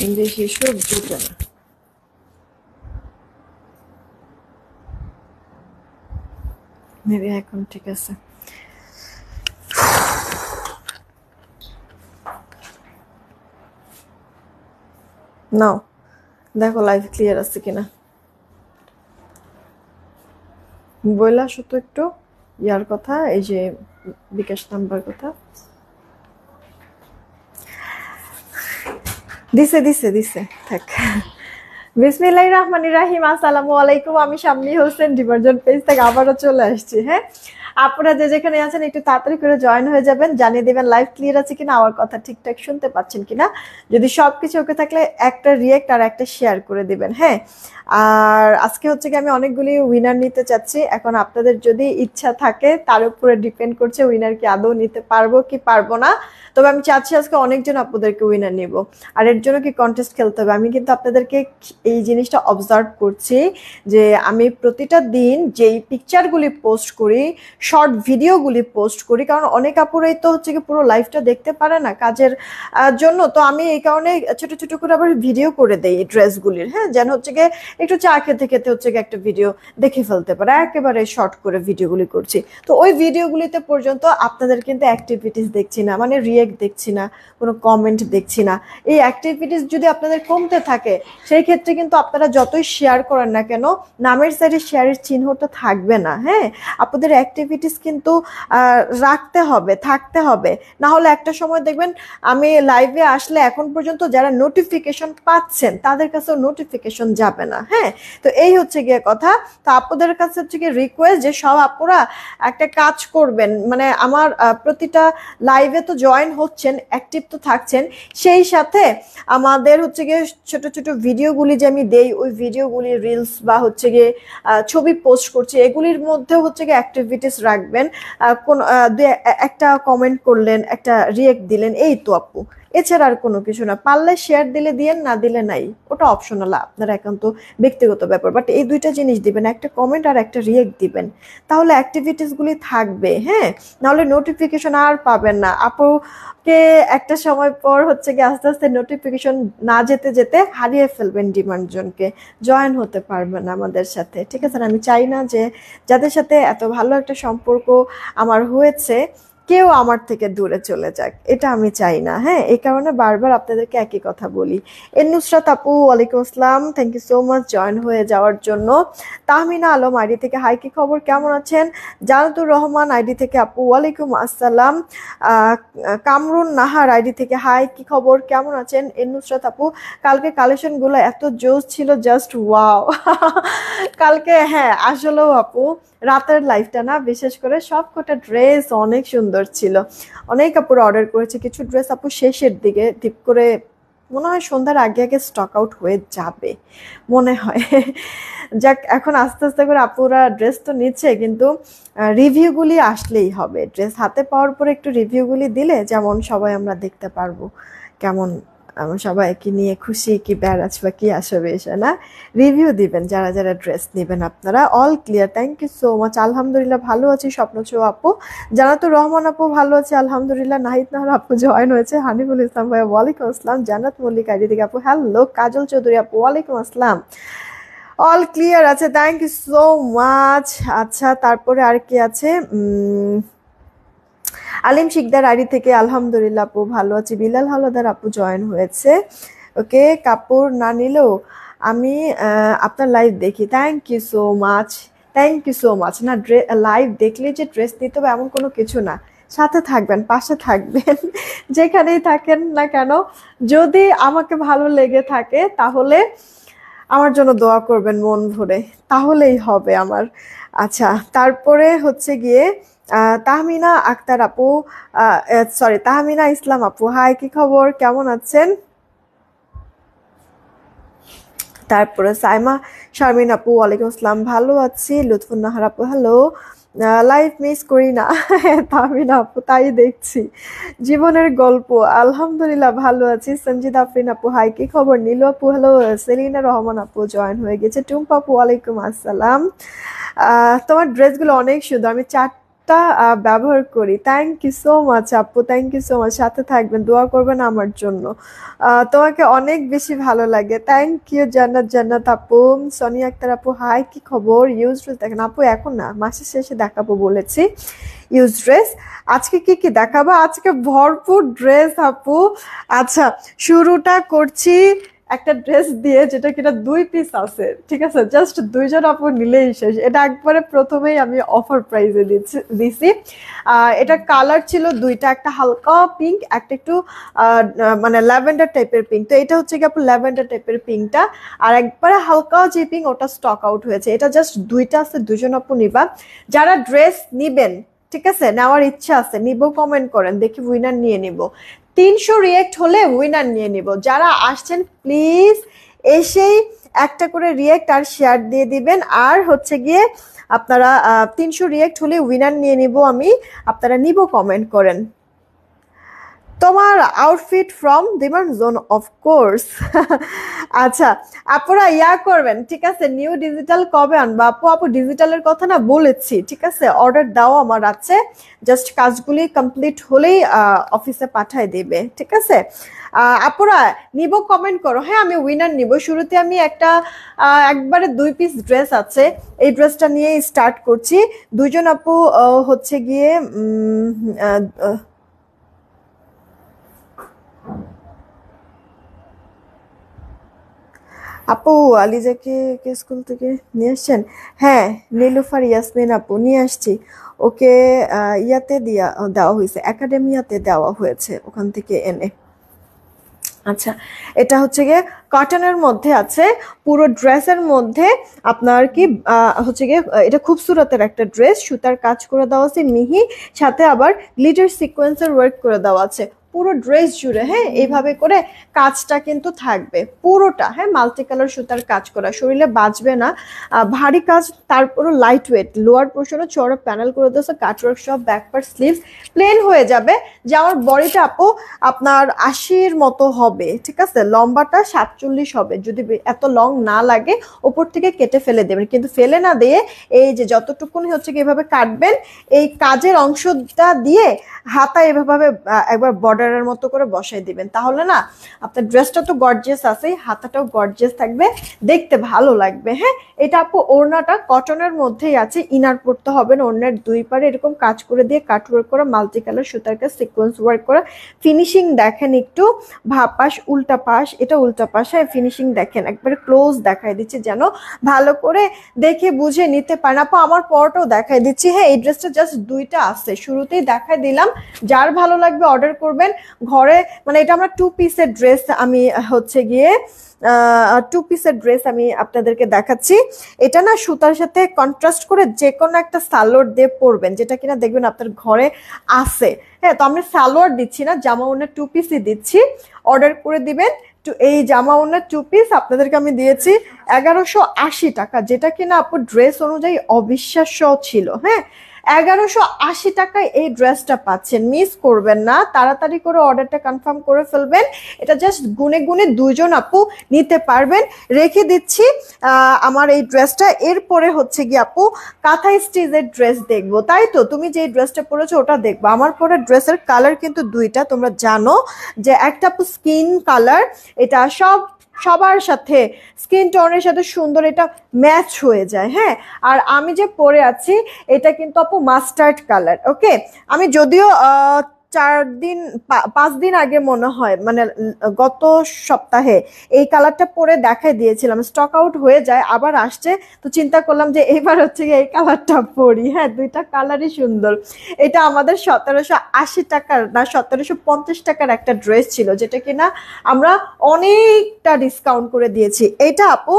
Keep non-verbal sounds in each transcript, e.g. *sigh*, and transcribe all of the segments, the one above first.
নাও দেখো live clear আছে কিনা বইলা শুধু একটু ইয়ার কথা এই যে বিকাশ নাম্বার কথা দিছে দিছে দিছে থাক বিসমিল্লাহ রহমানির রাহিম আসসালামু আলাইকুম আমি শাম্মী হোসেন ডিভার্জেন্ট পেজ থেকে আবারও চলে আসছি হ্যাঁ আপনারা যে যেখানে আছেন একটু তাড়াতাড়ি করে জয়েন হয়ে যাবেন জানিয়ে দেবেন লাইভ ক্লিয়ার আছে কিনা আমার কথা ঠিকঠাক শুনতে পাচ্ছেন কিনা যদি সবকিছু ওকে থাকলে একটা রিয়েক্ট আর একটা শেয়ার করে দিবেন হ্যাঁ আর আজকে হচ্ছে কি আমি অনেকগুলি উইনার নিতে চাচ্ছি এখন আপনাদের যদি ইচ্ছা থাকে তার উপরে ডিপেন্ড করছে উইনার কি আদৌ নিতে পারবো কি পারবো না তবে আমি চাচ্ছি আজকে অনেকজন আপনাদেরকে উইনার নিব আর এর জন্য কি কন্টেস্ট খেলতে হবে আমি কিন্তু আপনাদেরকে এই জিনিসটা অবজার্ভ করছি যে আমি প্রতিটা দিন যেই পিকচারগুলি পোস্ট করি শর্ট ভিডিওগুলি পোস্ট করি কারণ অনেক আপুরাই তো হচ্ছে কি পুরো লাইফটা দেখতে পারে না কাজের জন্য তো আমি এই কারণে ছোট ছোট করে আবার ভিডিও করে দেই এই ড্রেসগুলির হ্যাঁ যেন হচ্ছে গিয়ে একটু চা খেতে খেতে হচ্ছে গিয়ে একটা ভিডিও দেখে ফেলতে পারে একেবারে শর্ট করে ভিডিওগুলি করছি তো ওই ভিডিওগুলিতে পর্যন্ত আপনাদের কিন্তু অ্যাক্টিভিটিস দেখছি না মানে রিয়েক্ট দেখছি না কোনো কমেন্ট দেখছি না এই অ্যাক্টিভিটিস যদি আপনাদের কমতে থাকে সেই ক্ষেত্রে কিন্তু আপনারা যতই শেয়ার করেন না কেন নামের সাইডে শেয়ারের চিহ্নটা থাকবে না হ্যাঁ আপনাদের অ্যাক্টিভিটি অ্যাক্টিভিটিস কিন্তু রাখতে হবে থাকতে হবে না হলে একটা সময় দেখবেন আমি লাইভে আসলে এখন পর্যন্ত যারা নোটিফিকেশন পাচ্ছেন তাদের কাছেও নোটিফিকেশন যাবে না হ্যাঁ তো এই হচ্ছে গিয়ে কথা তো আপুদের কাছে হচ্ছে গিয়ে রিকোয়েস্ট যে সব আপুরা একটা কাজ করবেন মানে আমার প্রতিটা লাইভে তো জয়েন হচ্ছেন অ্যাক্টিভ তো থাকছেন সেই সাথে আমাদের হচ্ছে গিয়ে ছোট ছোট ভিডিওগুলি যে আমি দেই ওই ভিডিওগুলি রিলস বা হচ্ছে গিয়ে ছবি পোস্ট করছি এগুলির মধ্যে হচ্ছে গিয়ে অ্যাক্টিভিটিস রাখবেন কোন একটা কমেন্ট করলেন একটা রিয়েক্ট দিলেন এই তো আপু এছাড়া আর কোনো কিছু না পারলে শেয়ার দিলে দিয়েন না দিলে নাই ওটা অপশনাল আপনার একান্ত ব্যক্তিগত ব্যাপার বাট এই দুইটা জিনিস দিবেন একটা কমেন্ট আর একটা রিয়েক্ট দিবেন তাহলে অ্যাক্টিভিটিসগুলি থাকবে হ্যাঁ নাহলে নোটিফিকেশন আর পাবেন না আপুকে একটা সময় পর হচ্ছে কি আস্তে আস্তে নোটিফিকেশন না যেতে যেতে হারিয়ে ফেলবেন ডিমান্ড জনকে জয়েন হতে পারবেন আমাদের সাথে ঠিক আছে আমি চাই না যে যাদের সাথে এত ভালো একটা সম্পর্ক আমার হয়েছে কেউ আমার থেকে দূরে চলে যাক এটা আমি চাই না হ্যাঁ এই কারণে বারবার আপনাদেরকে একই কথা বলি এর নুসরাত আপু ওয়ালাইকুম আসসালাম thank you so much join হয়ে যাওয়ার জন্য তাহমিনা আলম আইডি থেকে হাই কি খবর কেমন আছেন জানাতুর রহমান আইডি থেকে আপু ওয়ালাইকুম আসসালাম কামরুন নাহার আইডি থেকে হাই কি খবর কেমন আছেন এর নুসরাত আপু কালকে কালেকশনগুলো এত জোস ছিল জাস্ট ওয়াও *laughs* কালকে হ্যাঁ আসলেও আপু রাতের লাইফটা না বিশেষ করে সব কটা ড্রেস অনেক সুন্দর ছিল অনেক কাপড় অর্ডার করেছে কিছু ড্রেস আপু শেষের দিকে ঠিক করে মনে হয় সন্ধ্যার আগে আগে স্টক আউট হয়ে যাবে মনে হয় যাক এখন আস্তে আস্তে করে আপুরা ড্রেস তো নিচ্ছে কিন্তু রিভিউগুলি আসলেই হবে ড্রেস হাতে পাওয়ার পরে একটু রিভিউগুলি দিলে যেমন সবাই আমরা দেখতে পারবো কেমন সবাই কি নিয়ে খুশি কি ব্যারাজ বা কি আসবে এসে না রিভিউ দিবেন যারা যারা ড্রেস নেবেন আপনারা all clear thank you so much আলহামদুলিল্লাহ ভালো আছি ছো আপু তো রহমান আপু ভালো আছে আলহামদুলিল্লাহ নাহিদ নাহর আপু জয়েন হয়েছে হানিফুল ইসলাম ভাই ওয়ালাইকুম আসসালাম জান্নাত মল্লিক আইডি থেকে আপু হ্যালো কাজল চৌধুরী আপু ওয়ালাইকুম আসসালাম অল ক্লিয়ার আছে থ্যাংক ইউ সো মাচ আচ্ছা তারপরে আর কি আছে আলিম শিকদার আড়ি থেকে আলহামদুলিল্লাহ আপু ভালো আছি বিলাল হালদার আপু জয়েন হয়েছে ওকে কাপড় না নিলেও আমি আপনার লাইভ দেখি thank you so much thank you so much না ড্রে লাইভ দেখলে যে ড্রেস দিতে হবে এমন কোনো কিছু না সাথে থাকবেন পাশে থাকবেন *laughs* যেখানেই থাকেন না কেন যদি আমাকে ভালো লেগে থাকে তাহলে আমার জন্য দোয়া করবেন মন ভরে তাহলেই হবে আমার আচ্ছা তারপরে হচ্ছে গিয়ে তাহমিনা আক্তার আপু সরি তাহমিনা ইসলাম আপু হাই কি খবর কেমন আছেন তারপরে সাইমা শারমিন আপু ওয়ালাইকুম আসসালাম ভালো আছি লুৎফুন আপু হ্যালো লাইফ মিস করি না *laughs* তাহমিনা আপু তাই দেখছি জীবনের গল্প আলহামদুলিল্লাহ ভালো আছি সঞ্জিদ আফরিন আপু হাই কি খবর নীল আপু হ্যালো সেলিনা রহমান আপু জয়েন হয়ে গেছে টুম্পা আপু ওয়ালাইকুম আসসালাম তোমার ড্রেসগুলো অনেক সুন্দর আমি চার তা ব্যবহার করি থ্যাংক ইউ সো মাচ আপু থ্যাংক ইউ সো মাচ সাথে থাকবেন দোয়া করবেন আমার জন্য তোমাকে অনেক বেশি ভালো লাগে থ্যাংক ইউ জান্নাত জান্নাত আপু সনি আক্তার আপু হাই কি খবর ইউজ ড্রেস দেখেন আপু এখন না মাসের শেষে দেখাবো বলেছি ইউজ ড্রেস আজকে কি কি দেখাবো আজকে ভরপুর ড্রেস আপু আচ্ছা শুরুটা করছি একটা ড্রেস দিয়ে যেটা কিনা দুই পিস আছে ঠিক আছে জাস্ট দুইজন অপর নিলেই শেষ এটা একবারে প্রথমেই আমি অফার প্রাইজে দিচ্ছি দিছি এটা কালার ছিল দুইটা একটা হালকা পিঙ্ক একটা একটু মানে ল্যাভেন্ডার টাইপের পিঙ্ক তো এটা হচ্ছে কি আপনার ল্যাভেন্ডার টাইপের পিঙ্কটা আর একবারে হালকা যে পিঙ্ক ওটা স্টক আউট হয়েছে এটা জাস্ট দুইটা আছে দুজন অপু নিবা যারা ড্রেস নিবেন ঠিক আছে নেওয়ার ইচ্ছা আছে নিব কমেন্ট করেন দেখি উইনার নিয়ে নিব তিনশো রিয়েক্ট হলে উইনার নিয়ে নিব যারা আসছেন প্লিজ এসেই একটা করে রিয়েক্ট আর শেয়ার দিয়ে দিবেন আর হচ্ছে গিয়ে আপনারা তিনশো রিয়েক্ট হলে উইনার নিয়ে নিব আমি আপনারা নিব কমেন্ট করেন তোমার outfit from demand zone of course আচ্ছা আপুরা ইয়া করবেন ঠিক আছে নিউ ডিজিটাল কবে আনবা আপু আপু ডিজিটালের কথা না বলেছি ঠিক আছে অর্ডার দাও আমার আছে জাস্ট কাজগুলি কমপ্লিট হলেই অফিসে পাঠায় দেবে ঠিক আছে আপুরা নিব কমেন্ট করো হ্যাঁ আমি উইনার নিব শুরুতে আমি একটা একবারে দুই পিস ড্রেস আছে এই ড্রেসটা নিয়ে স্টার্ট করছি দুজন আপু হচ্ছে গিয়ে আপু আলিজাকে কে স্কুল থেকে নিয়ে আসছেন হ্যাঁ নীলুফার ইয়াসমিন আপু নিয়ে আসছি ওকে ইয়াতে দিয়া দেওয়া হয়েছে একাডেমিয়াতে দেওয়া হয়েছে ওখান থেকে এনে আচ্ছা এটা হচ্ছে গিয়ে কটনের মধ্যে আছে পুরো ড্রেসের মধ্যে আপনার কি হচ্ছে গিয়ে এটা খুব সুরতের একটা ড্রেস সুতার কাজ করে দেওয়া আছে মিহি সাথে আবার লিডার সিকোয়েন্সের ওয়ার্ক করে দেওয়া আছে পুরো ড্রেস জুড়ে হ্যাঁ এইভাবে করে কাজটা কিন্তু থাকবে পুরোটা হ্যাঁ মাল্টি কালার সুতার কাজ করা শরীরে বাঁচবে না ভারী কাজ তারপরও লাইট ওয়েট লোয়ার পোর্শনে চড়ো প্যানেল করে দিয়েছে কাটওয়ার্ক সব ব্যাকপার্ট স্লিভ প্লেন হয়ে যাবে যাওয়ার বডিটা আপু আপনার আশির মতো হবে ঠিক আছে লম্বাটা সাতচল্লিশ হবে যদি এত লং না লাগে ওপর থেকে কেটে ফেলে দেবেন কিন্তু ফেলে না দিয়ে এই যে যতটুকুনি হচ্ছে কি এভাবে কাটবেন এই কাজের অংশটা দিয়ে হাতা এভাবে একবার বর্ডার বর্ডারের মতো করে বসাই দিবেন তাহলে না আপনার ড্রেসটা তো গর্জিয়াস আছে হাতাটাও গর্জিয়াস থাকবে দেখতে ভালো লাগবে হ্যাঁ এটা আপু ওড়নাটা কটনের মধ্যেই আছে ইনার পড়তে হবে না ওড়নার দুই পারে এরকম কাজ করে দিয়ে ওয়ার্ক করা মাল্টি কালার সুতার কাজ সিকোয়েন্স ওয়ার্ক করা ফিনিশিং দেখেন একটু পাশ উল্টা পাশ এটা উল্টা পাশ হ্যাঁ ফিনিশিং দেখেন একবারে ক্লোজ দেখাই দিচ্ছে যেন ভালো করে দেখে বুঝে নিতে পারেন আপু আমার পরটাও দেখাই দিচ্ছি হ্যাঁ এই ড্রেসটা জাস্ট দুইটা আছে শুরুতেই দেখাই দিলাম যার ভালো লাগবে অর্ডার করবেন ঘরে মানে এটা আমরা টু পিসের ড্রেস আমি হচ্ছে গিয়ে টু পিসের ড্রেস আমি আপনাদেরকে দেখাচ্ছি এটা না সুতার সাথে কন্ট্রাস্ট করে যে কোনো একটা সালোয়ার দিয়ে পরবেন যেটা কিনা দেখবেন আপনার ঘরে আছে হ্যাঁ তো আমি সালোয়ার দিচ্ছি না জামা ওনার টু পিসই দিচ্ছি অর্ডার করে দিবেন এই জামা ওনার টু পিস আপনাদেরকে আমি দিয়েছি এগারোশো টাকা যেটা কিনা আপু ড্রেস অনুযায়ী অবিশ্বাস্য ছিল হ্যাঁ এগারোশো আশি টাকায় এই ড্রেসটা পাচ্ছেন মিস করবেন না তাড়াতাড়ি করে অর্ডারটা কনফার্ম করে ফেলবেন এটা জাস্ট গুনে গুনে দুজন আপু নিতে পারবেন রেখে দিচ্ছি আমার এই ড্রেসটা এরপরে হচ্ছে গিয়ে আপু কাঁথা স্টিচের ড্রেস দেখবো তাই তো তুমি যে ড্রেসটা পরেছো ওটা দেখবো আমার পরে ড্রেসের কালার কিন্তু দুইটা তোমরা জানো যে একটা আপু স্কিন কালার এটা সব সবার সাথে স্কিন টোনের সাথে সুন্দর এটা ম্যাচ হয়ে যায় হ্যাঁ আর আমি যে পরে আছি এটা কিন্তু আপু মাস্টার্ড কালার ওকে আমি যদিও চার দিন পাঁচ দিন আগে মনে হয় মানে গত সপ্তাহে এই কালারটা পরে দেখাই দিয়েছিলাম স্টক আউট হয়ে যায় আবার আসছে তো চিন্তা করলাম যে এইবার হচ্ছে এই কালারটা পরি হ্যাঁ দুইটা কালারই সুন্দর এটা আমাদের সতেরোশো আশি টাকার না সতেরোশো পঞ্চাশ টাকার একটা ড্রেস ছিল যেটা কিনা আমরা অনেকটা ডিসকাউন্ট করে দিয়েছি এটা আপু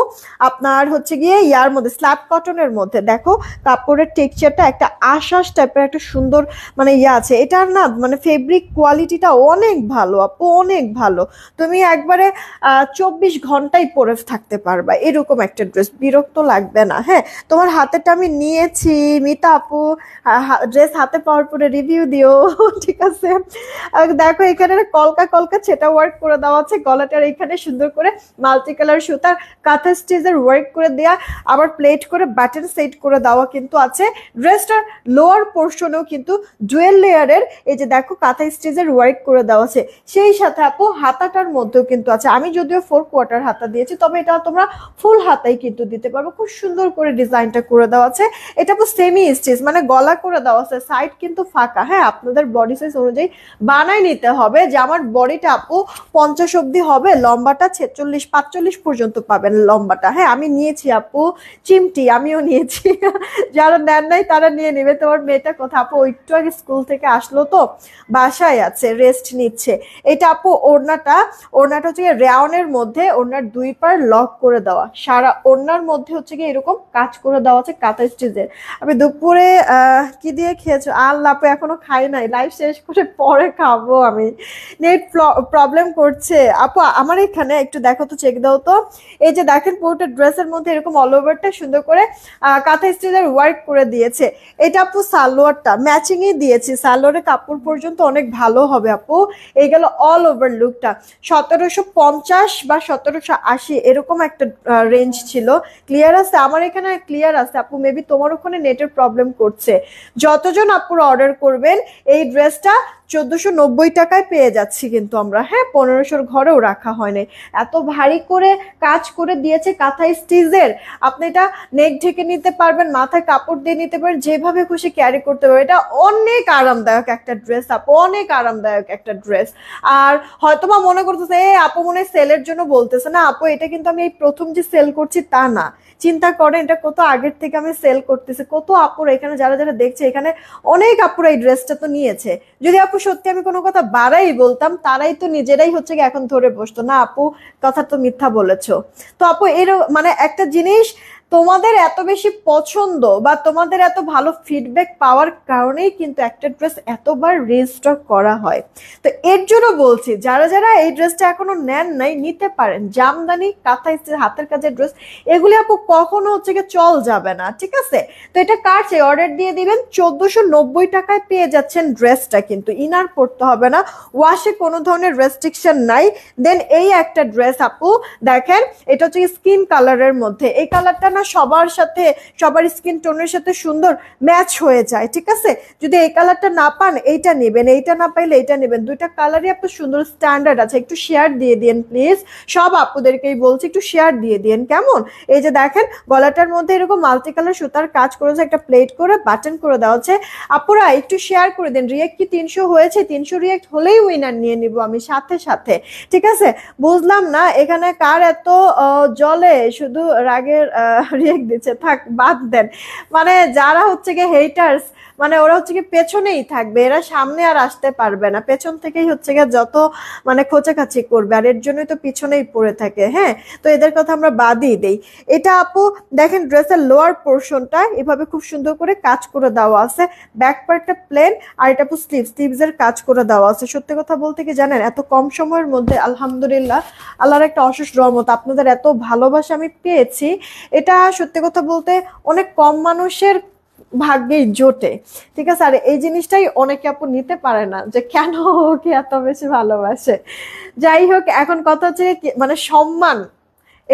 আপনার হচ্ছে গিয়ে ইয়ার মধ্যে স্ল্যাব কটনের মধ্যে দেখো কাপড়ের টেক্সচারটা একটা আশ্বাস টাইপের একটা সুন্দর মানে ইয়ে আছে এটার না মানে ফেব্রিক কোয়ালিটিটা অনেক ভালো আপু অনেক ভালো তুমি একবারে চব্বিশ ঘন্টায় পরে থাকতে পারবা এরকম একটা ড্রেস বিরক্ত লাগবে না হ্যাঁ তোমার হাতেটা আমি নিয়েছি মিতা আপু ড্রেস হাতে পাওয়ার পরে রিভিউ দিও *laughs* ঠিক আছে দেখো এখানে কলকা কলকা সেটা ওয়ার্ক করে দেওয়া আছে গলাটার এখানে সুন্দর করে মাল্টি কালার সুতার কাঁথা স্টিচের ওয়ার্ক করে দেওয়া আবার প্লেট করে বাটন সেট করে দেওয়া কিন্তু আছে ড্রেসটার লোয়ার পোর্শনেও কিন্তু জুয়েল লেয়ারের এই যে দেখো কাঁথা স্টেজের ওয়ার্ক করে দেওয়া আছে সেই সাথে আপু হাতাটার মধ্যেও কিন্তু আছে আমি যদিও ফোর কোয়ার্টার হাতা দিয়েছি তবে এটা তোমরা ফুল হাতাই কিন্তু দিতে পারবো খুব সুন্দর করে ডিজাইনটা করে দেওয়া আছে এটা আপু সেমি স্টিচ মানে গলা করে দেওয়া আছে সাইড কিন্তু ফাঁকা হ্যাঁ আপনাদের বডি সাইজ অনুযায়ী বানাই নিতে হবে যে আমার বডিটা আপু পঞ্চাশ অব্দি হবে লম্বাটা ছেচল্লিশ পাঁচচল্লিশ পর্যন্ত পাবেন লম্বাটা হ্যাঁ আমি নিয়েছি আপু চিমটি আমিও নিয়েছি যারা নেন নাই তারা নিয়ে নেবে তোমার মেয়েটা কথা আপু একটু আগে স্কুল থেকে আসলো তো বাসায় আছে রেস্ট নিচ্ছে এটা আপু ওড়নাটা ওড়নাটা হচ্ছে রেওনের মধ্যে ওড়নার দুই পার লক করে দেওয়া সারা ওড়নার মধ্যে হচ্ছে কি এরকম কাজ করে দেওয়া আছে কাঁথা স্টিচের আমি দুপুরে কি দিয়ে খেয়েছো আল্লাহ আপু এখনো খাই নাই লাইফ শেষ করে পরে খাবো আমি নেট প্রবলেম করছে আপু আমার এখানে একটু দেখো তো চেক দাও তো এই যে দেখেন পুরোটা ড্রেসের মধ্যে এরকম অল ওভারটা সুন্দর করে কাঁথা স্টিচের ওয়ার্ক করে দিয়েছে এটা আপু সালোয়ারটা ম্যাচিংই দিয়েছি সালোয়ারের কাপড় পর্যন্ত পর্যন্ত অনেক ভালো হবে আপু এই গেল অল ওভার লুকটা সতেরোশো পঞ্চাশ বা সতেরোশো আশি এরকম একটা রেঞ্জ ছিল ক্লিয়ার আছে আমার এখানে ক্লিয়ার আছে আপু মেবি তোমার ওখানে নেটের প্রবলেম করছে যতজন আপুর অর্ডার করবেন এই ড্রেসটা চোদ্দোশো নব্বই টাকায় পেয়ে যাচ্ছি কিন্তু আমরা হ্যাঁ পনেরোশোর ঘরেও রাখা হয়নি এত ভারী করে কাজ করে দিয়েছে কাঁথা স্টিজের আপনি এটা নেক ঢেকে নিতে পারবেন মাথায় কাপড় দিয়ে নিতে পারেন যেভাবে খুশি ক্যারি করতে পারবেন এটা অনেক আরামদায়ক একটা ড্রেস আপু অনেক আরামদায়ক একটা ড্রেস আর হয়তো বা মনে করতেছে এ আপু মনে সেলের জন্য বলতেছে না আপু এটা কিন্তু আমি এই প্রথম যে সেল করছি তা না চিন্তা করেন এটা কত আগের থেকে আমি সেল করতেছি কত আপুর এখানে যারা যারা দেখছে এখানে অনেক আপুরা এই ড্রেসটা তো নিয়েছে যদি আপু সত্যি আমি কোনো কথা বাড়াই বলতাম তারাই তো নিজেরাই হচ্ছে এখন ধরে বসতো না আপু কথা তো মিথ্যা বলেছো তো আপু এর মানে একটা জিনিস তোমাদের এত বেশি পছন্দ বা তোমাদের এত ভালো ফিডব্যাক পাওয়ার কারণেই কিন্তু একটা ড্রেস এতবার রেজিস্টার করা হয় তো এর জন্য বলছি যারা যারা এই ড্রেসটা এখনো নেন নাই নিতে পারেন জামদানি কাঁথা ইস্ত্রির হাতের কাজের ড্রেস এগুলি আপু কখনো হচ্ছে গিয়ে চল যাবে না ঠিক আছে তো এটা কার চাই অর্ডার দিয়ে দিবেন চোদ্দশো নব্বই টাকায় পেয়ে যাচ্ছেন ড্রেসটা কিন্তু ইনার পড়তে হবে না ওয়াশে কোনো ধরনের রেস্ট্রিকশন নাই দেন এই একটা ড্রেস আপু দেখেন এটা হচ্ছে স্কিন কালারের মধ্যে এই কালারটা না সবার সাথে সবার স্কিন টোনের সাথে সুন্দর ম্যাচ হয়ে যায় ঠিক আছে যদি এই কালারটা না পান এইটা নেবেন এইটা না পাইলে এইটা নেবেন দুইটা কালারই আপনার সুন্দর স্ট্যান্ডার্ড আছে একটু শেয়ার দিয়ে দিন প্লিজ সব আপুদেরকেই বলছি একটু শেয়ার দিয়ে দিন কেমন এই যে দেখেন গলাটার মধ্যে এরকম মাল্টি কালার সুতার কাজ করেছে একটা প্লেট করে বাটন করে দেওয়া হচ্ছে আপুরা একটু শেয়ার করে দিন রিয়েক্ট কি তিনশো হয়েছে তিনশো রিয়েক্ট হলেই উইনার নিয়ে নিব আমি সাথে সাথে ঠিক আছে বুঝলাম না এখানে কার এত জলে শুধু রাগের আহ রিয়েক্ট দিচ্ছে থাক বাদ দেন মানে যারা হচ্ছে গিয়ে হেটার্স মানে ওরা হচ্ছে কি পেছনেই থাকবে এরা সামনে আর আসতে পারবে না পেছন থেকেই হচ্ছে গিয়ে যত মানে খোঁচাখাচি করবে আর এর জন্যই তো পিছনেই পড়ে থাকে হ্যাঁ তো এদের কথা আমরা বাদই দেই এটা আপু দেখেন ড্রেসের লোয়ার পোর্শনটা এভাবে খুব সুন্দর করে কাজ করে দেওয়া আছে ব্যাক পার্টটা প্লেন আর এটা আপু স্লিভ স্লিভসের কাজ করে দেওয়া আছে সত্যি কথা বলতে কি জানেন এত কম সময়ের মধ্যে আলহামদুলিল্লাহ আল্লাহর একটা অশেষ রহমত আপনাদের এত ভালোবাসা আমি পেয়েছি এটা সত্যি কথা বলতে অনেক কম মানুষের ভাগ্যে জোটে ঠিক আছে আর এই জিনিসটাই অনেকে আপু নিতে পারে না যে কেন ওকে এত বেশি ভালোবাসে যাই হোক এখন কথা হচ্ছে মানে সম্মান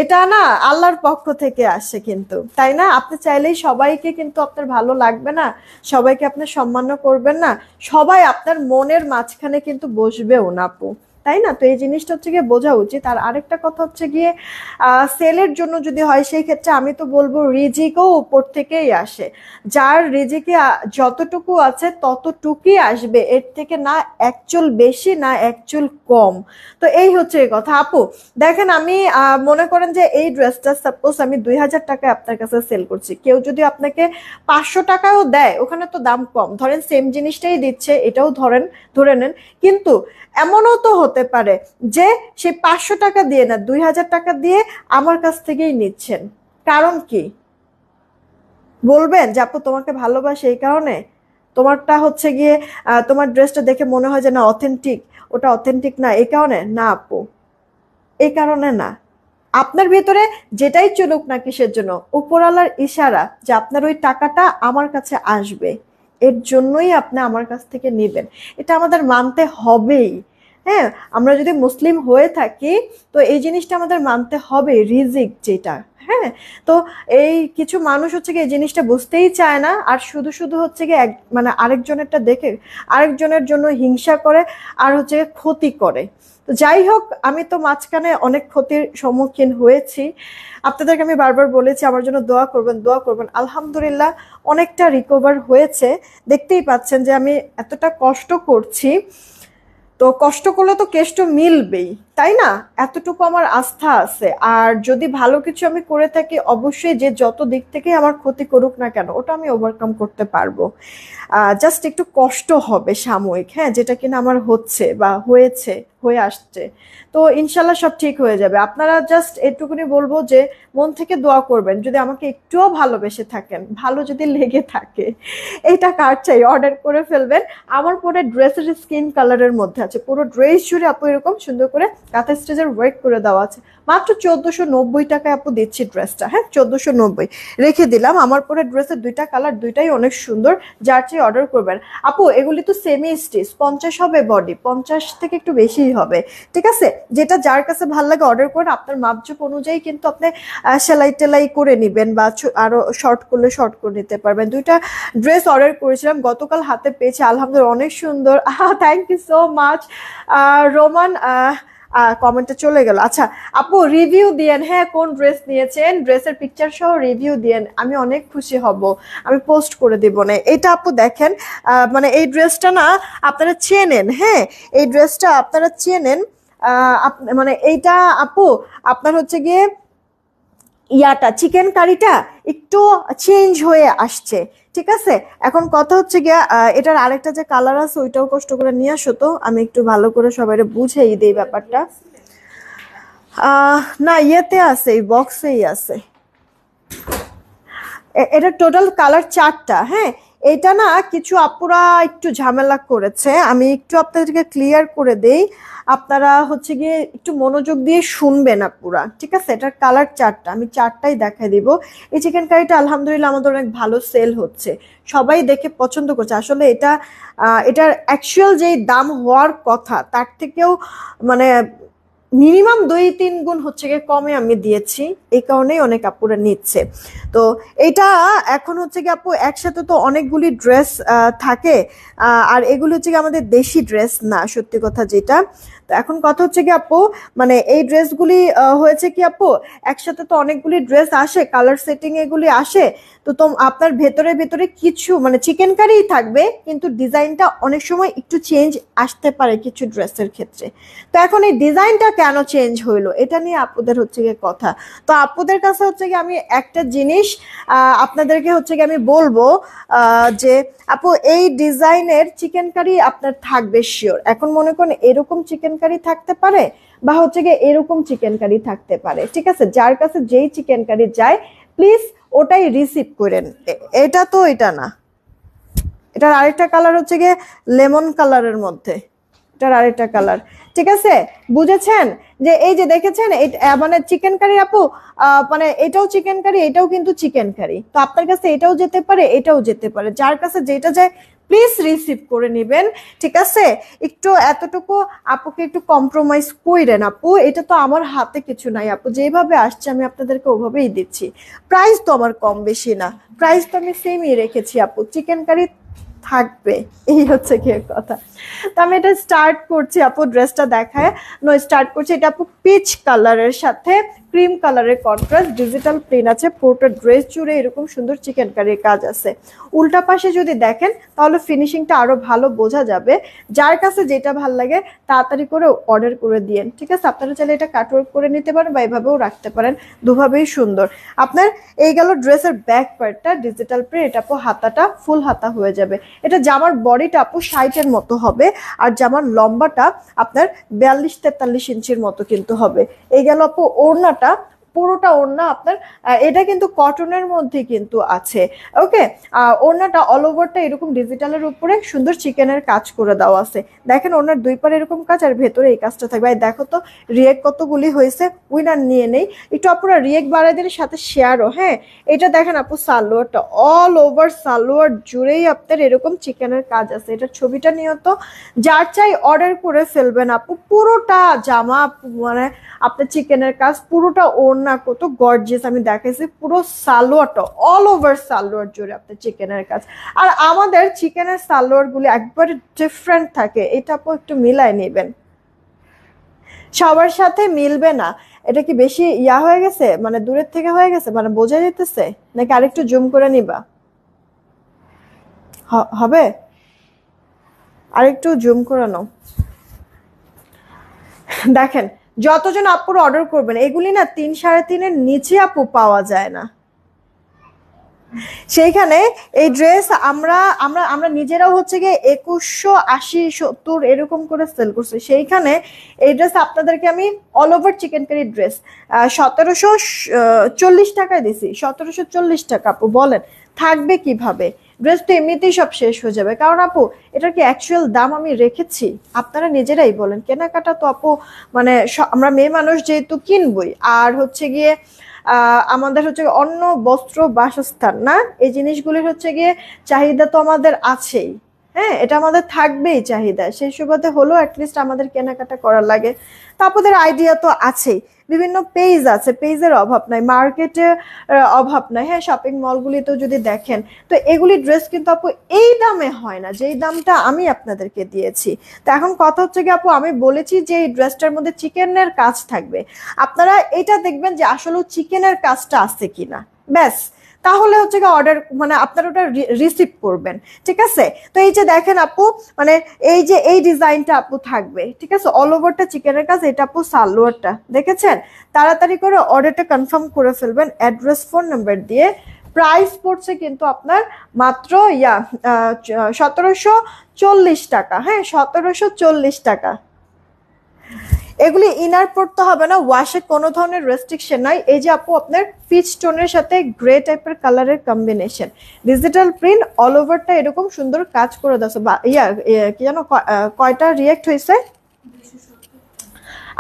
এটা না আল্লাহর পক্ষ থেকে আসে কিন্তু তাই না আপনি চাইলেই সবাইকে কিন্তু আপনার ভালো লাগবে না সবাইকে আপনার সম্মানও করবেন না সবাই আপনার মনের মাঝখানে কিন্তু বসবেও না আপু তাই না তো এই জিনিসটা হচ্ছে গিয়ে বোঝা উচিত আর আরেকটা কথা হচ্ছে গিয়ে সেলের জন্য যদি হয় সেই ক্ষেত্রে আমি তো বলবো রিজিকও উপর থেকেই আসে যার রিজিকে যতটুকু আছে ততটুকুই আসবে এর থেকে না অ্যাকচুয়াল বেশি না অ্যাকচুয়াল কম তো এই হচ্ছে এই কথা আপু দেখেন আমি মনে করেন যে এই ড্রেসটা সাপোজ আমি দুই হাজার টাকায় আপনার কাছে সেল করছি কেউ যদি আপনাকে পাঁচশো টাকাও দেয় ওখানে তো দাম কম ধরেন সেম জিনিসটাই দিচ্ছে এটাও ধরেন ধরে নেন কিন্তু এমনও তো হতে পারে যে সে পাঁচশো টাকা দিয়ে না দুই হাজার টাকা দিয়ে আমার কাছ থেকেই নিচ্ছেন কারণ কি বলবেন যে আপু তোমাকে ভালোবাসে এই কারণে তোমারটা হচ্ছে গিয়ে তোমার ড্রেসটা দেখে মনে হয় যে না অথেন্টিক ওটা অথেন্টিক না এই কারণে না আপু এই কারণে না আপনার ভেতরে যেটাই চলুক না কিসের জন্য উপরালার ইশারা যে আপনার ওই টাকাটা আমার কাছে আসবে এর জন্যই আপনি আমার কাছ থেকে নেবেন এটা আমাদের মানতে হবেই হ্যাঁ আমরা যদি মুসলিম হয়ে থাকি তো এই জিনিসটা আমাদের মানতে হবে রিজিক যেটা হ্যাঁ তো এই কিছু মানুষ হচ্ছে কি এই জিনিসটা বুঝতেই চায় না আর শুধু শুধু হচ্ছে কি এক মানে আরেকজনেরটা দেখে আরেকজনের জন্য হিংসা করে আর হচ্ছে ক্ষতি করে তো যাই হোক আমি তো মাঝখানে অনেক ক্ষতির সম্মুখীন হয়েছি আপনাদেরকে আমি বারবার বলেছি আমার জন্য দোয়া করবেন দোয়া করবেন আলহামদুলিল্লাহ অনেকটা রিকভার হয়েছে দেখতেই পাচ্ছেন যে আমি এতটা কষ্ট করছি তো কষ্ট করলে তো কেষ্ট মিলবেই তাই না এতটুকু আমার আস্থা আছে আর যদি ভালো কিছু আমি করে থাকি অবশ্যই যে যত দিক থেকে আমার ক্ষতি করুক না কেন ওটা আমি ওভারকাম করতে পারবো জাস্ট একটু কষ্ট হবে সাময়িক হ্যাঁ যেটা কিনা আমার হচ্ছে বা হয়েছে হয়ে আসছে তো ইনশাল্লাহ সব ঠিক হয়ে যাবে আপনারা জাস্ট এটুকুনি বলবো যে মন থেকে দোয়া করবেন যদি আমাকে একটুও ভালোবেসে থাকেন ভালো যদি লেগে থাকে এটা কার চাই অর্ডার করে ফেলবেন আমার পরে ড্রেসের স্কিন কালারের মধ্যে আছে পুরো ড্রেস জুড়ে আপনি এরকম সুন্দর করে কাঁথা স্টেজের ওয়ার্ক করে দেওয়া আছে মাত্র চোদ্দশো নব্বই টাকায় আপু দিচ্ছি ড্রেসটা হ্যাঁ চোদ্দশো নব্বই রেখে দিলাম আমার পরে ড্রেসের দুইটা কালার দুইটাই অনেক সুন্দর যার চেয়ে অর্ডার করবেন আপু এগুলি তো সেমি স্টিচ পঞ্চাশ হবে বডি পঞ্চাশ থেকে একটু বেশিই হবে ঠিক আছে যেটা যার কাছে ভাল লাগে অর্ডার করেন আপনার মাপজুপ অনুযায়ী কিন্তু আপনি সেলাই টেলাই করে নেবেন বা আরও শর্ট করলে শর্ট করে নিতে পারবেন দুইটা ড্রেস অর্ডার করেছিলাম গতকাল হাতে পেয়েছি আলহামদুলিল্লাহ অনেক সুন্দর thank you so much Roman কমেন্টে চলে গেল আচ্ছা আপু রিভিউ দিয়েন হ্যাঁ কোন ড্রেস নিয়েছেন ড্রেসের পিকচার সহ রিভিউ দিয়েন আমি অনেক খুশি হব আমি পোস্ট করে দিব না এটা আপু দেখেন মানে এই ড্রেসটা না আপনারা চেনেন হ্যাঁ এই ড্রেসটা আপনারা চেনেন মানে এইটা আপু আপনার হচ্ছে গিয়ে ইয়াটা চিকেন কারিটা একটু চেঞ্জ হয়ে আসছে ঠিক আছে এখন কথা হচ্ছে গিয়া এটার আরেকটা যে কালার আছে ওইটাও কষ্ট করে নিয়ে আসো তো আমি একটু ভালো করে সবাই বুঝেই দিই ব্যাপারটা না ইয়েতে আছে এই বক্সেই আছে এটা টোটাল কালার চারটা হ্যাঁ এটা না কিছু আপুরা একটু ঝামেলা করেছে আমি একটু আপনাদেরকে ক্লিয়ার করে দেই আপনারা হচ্ছে গিয়ে একটু মনোযোগ দিয়ে শুনবেন আপুরা ঠিক আছে এটার কালার চারটা আমি চারটাই দেখায় দিব এই চিকেন কারিটা আলহামদুলিল্লাহ আমাদের অনেক ভালো সেল হচ্ছে সবাই দেখে পছন্দ করছে আসলে এটা এটার অ্যাকচুয়াল যেই দাম হওয়ার কথা তার থেকেও মানে মিনিমাম দুই তিন গুণ হচ্ছে গিয়ে কমে আমি দিয়েছি এই কারণেই অনেক আপুরা নিচ্ছে তো এটা এখন হচ্ছে কি আপু একসাথে তো অনেকগুলি ড্রেস থাকে আর এগুলো হচ্ছে কি আমাদের দেশি ড্রেস না সত্যি কথা যেটা তো এখন কথা হচ্ছে কি আপু মানে এই ড্রেসগুলি হয়েছে কি আপু একসাথে তো অনেকগুলি ড্রেস আসে কালার সেটিং এগুলি আসে তো তো আপনার ভেতরে ভেতরে কিছু মানে চিকেন কারিই থাকবে কিন্তু ডিজাইনটা অনেক সময় একটু চেঞ্জ আসতে পারে কিছু ড্রেসের ক্ষেত্রে তো এখন এই ডিজাইনটা কেন চেঞ্জ হইলো এটা নিয়ে আপুদের হচ্ছে গিয়ে কথা তো আপুদের কাছে হচ্ছে কি আমি একটা জিনিস আপনাদেরকে হচ্ছে কি আমি বলবো যে আপু এই ডিজাইনের চিকেন কারি আপনার থাকবে শিওর এখন মনে করেন এরকম চিকেন কারি থাকতে পারে বা হচ্ছে গিয়ে এরকম চিকেন কারি থাকতে পারে ঠিক আছে যার কাছে যেই চিকেন কারি যায় প্লিজ ওটাই রিসিভ করেন এটা তো এটা না এটার আরেকটা কালার হচ্ছে গিয়ে লেমন কালারের মধ্যে এটার আরেকটা কালার ঠিক আছে বুঝেছেন যে এই যে দেখেছেন মানে চিকেন কারি আপু মানে এটাও চিকেন কারি এটাও কিন্তু চিকেন কারি তো আপনার কাছে এটাও যেতে পারে এটাও যেতে পারে যার কাছে যেটা যায় প্লিজ রিসিভ করে নেবেন ঠিক আছে একটু এতটুকু আপুকে একটু কম্প্রোমাইজ করেন আপু এটা তো আমার হাতে কিছু নাই আপু যেভাবে আসছে আমি আপনাদেরকে ওভাবেই দিচ্ছি প্রাইস তো আমার কম বেশি না প্রাইস তো আমি সেমই রেখেছি আপু চিকেন কারি থাকবে এই হচ্ছে কি কথা তো আমি এটা স্টার্ট করছি আপু ড্রেসটা দেখায় নয় স্টার্ট করছি এটা আপু পিচ কালারের সাথে ক্রিম কালারের কন্ট্রাস্ট ডিজিটাল প্লেন আছে পুরোটা ড্রেস জুড়ে এরকম সুন্দর চিকেন কারির কাজ আছে উল্টা পাশে যদি দেখেন তাহলে ফিনিশিংটা আরও ভালো বোঝা যাবে যার কাছে যেটা ভাল লাগে তাড়াতাড়ি করে অর্ডার করে দিয়েন ঠিক আছে আপনারা চাইলে এটা কাটওয়ার্ক করে নিতে পারেন বা এভাবেও রাখতে পারেন দুভাবেই সুন্দর আপনার এই গেল ড্রেসের ব্যাক পার্টটা ডিজিটাল প্রিন্ট এটা আপু হাতাটা ফুল হাতা হয়ে যাবে এটা জামার বডিটা আপু সাইটের মতো হবে আর জামার লম্বাটা আপনার বিয়াল্লিশ তেতাল্লিশ ইঞ্চির মতো কিন্তু হবে এই গেল আপু ওড়নাটা water পুরোটা ওড়না আপনার এটা কিন্তু কটনের মধ্যে কিন্তু আছে ওকে ওড়নাটা অল ওভারটা এরকম ডিজিটালের উপরে সুন্দর চিকেনের কাজ করে দেওয়া আছে দেখেন ওনার দুই পারে এরকম কাজ আর ভেতরে এই কাজটা থাকবে আর দেখো তো রিয়েক কতগুলি হয়েছে উইনার নিয়ে নেই একটু আপনারা রিয়েক বাড়াই দিলে সাথে শেয়ারও হ্যাঁ এটা দেখেন আপু সালোয়ারটা অল ওভার সালোয়ার জুড়েই আপনার এরকম চিকেনের কাজ আছে এটা ছবিটা নিয়ত যার চাই অর্ডার করে ফেলবেন আপু পুরোটা জামা মানে আপনার চিকেনের কাজ পুরোটা ওন না কত গর্জিয়াস আমি দেখাইছি পুরো সালোয়ারটা অল ওভার সালোয়ার জুড়ে আপনার চিকেনের কাজ আর আমাদের চিকেনের সালোয়ারগুলি একবারে ডিফারেন্ট থাকে এটা আপু একটু মিলাই নেবেন সবার সাথে মিলবে না এটা কি বেশি ইয়া হয়ে গেছে মানে দূরের থেকে হয়ে গেছে মানে বোঝা যেতেছে নাকি আরেকটু জুম করে নিবা হবে আরেকটু জুম করানো দেখেন যতজন আপুর অর্ডার করবেন এগুলি না তিন সাড়ে তিনের নিচে আপু পাওয়া যায় না সেইখানে এই ড্রেস আমরা আমরা আমরা নিজেরাও হচ্ছে গিয়ে একুশশো আশি সত্তর এরকম করে সেল করছি সেইখানে এই ড্রেস আপনাদেরকে আমি all over chikankari dress সতেরোশো চল্লিশ টাকায় দিছি সতেরোশো চল্লিশ টাকা আপু বলেন থাকবে কিভাবে ড্রেস তো এমনিতেই সব শেষ হয়ে যাবে কারণ আপু এটার কি অ্যাকচুয়াল দাম আমি রেখেছি আপনারা নিজেরাই বলেন কেনাকাটা তো আপু মানে আমরা মেয়ে মানুষ যেহেতু কিনবই আর হচ্ছে গিয়ে আমাদের হচ্ছে অন্য বস্ত্র বাসস্থান না এই জিনিসগুলির হচ্ছে গিয়ে চাহিদা তো আমাদের আছেই হ্যাঁ এটা আমাদের থাকবেই চাহিদা সেই সুবাদে হলেও অ্যাটলিস্ট আমাদের কেনাকাটা করার লাগে তা আপনাদের আইডিয়া তো আছেই বিভিন্ন পেজ আছে পেজের অভাব নাই মার্কেটে অভাব নাই হ্যাঁ শপিং মলগুলিতেও যদি দেখেন তো এগুলি ড্রেস কিন্তু আপু এই দামে হয় না যেই দামটা আমি আপনাদেরকে দিয়েছি তো এখন কথা হচ্ছে কি আপু আমি বলেছি যে এই ড্রেসটার মধ্যে চিকেনের কাজ থাকবে আপনারা এটা দেখবেন যে আসলে চিকেনের কাজটা আছে কিনা ব্যাস তাহলে হচ্ছে কি অর্ডার মানে আপনার ওটা রিসিভ করবেন ঠিক আছে তো এই যে দেখেন আপু মানে এই যে এই ডিজাইনটা আপু থাকবে ঠিক আছে অল ওভারটা চিকেনের কাজ এটা আপু সালোয়ারটা দেখেছেন তাড়াতাড়ি করে অর্ডারটা কনফার্ম করে ফেলবেন অ্যাড্রেস ফোন নাম্বার দিয়ে প্রাইস পড়ছে কিন্তু আপনার মাত্র ইয়া সতেরোশো চল্লিশ টাকা হ্যাঁ সতেরোশো চল্লিশ টাকা এগুলি ইনার পড়তে হবে না ওয়াশে কোনো ধরনের রেস্ট্রিকশন নাই এই যে আপু আপনার পিচ টোনের সাথে গ্রে টাইপের কালারের কম্বিনেশন ডিজিটাল প্রিন্ট অল ওভারটা এরকম সুন্দর কাজ করে দাস ইয়া কি যেন কয়টা রিয়েক্ট হয়েছে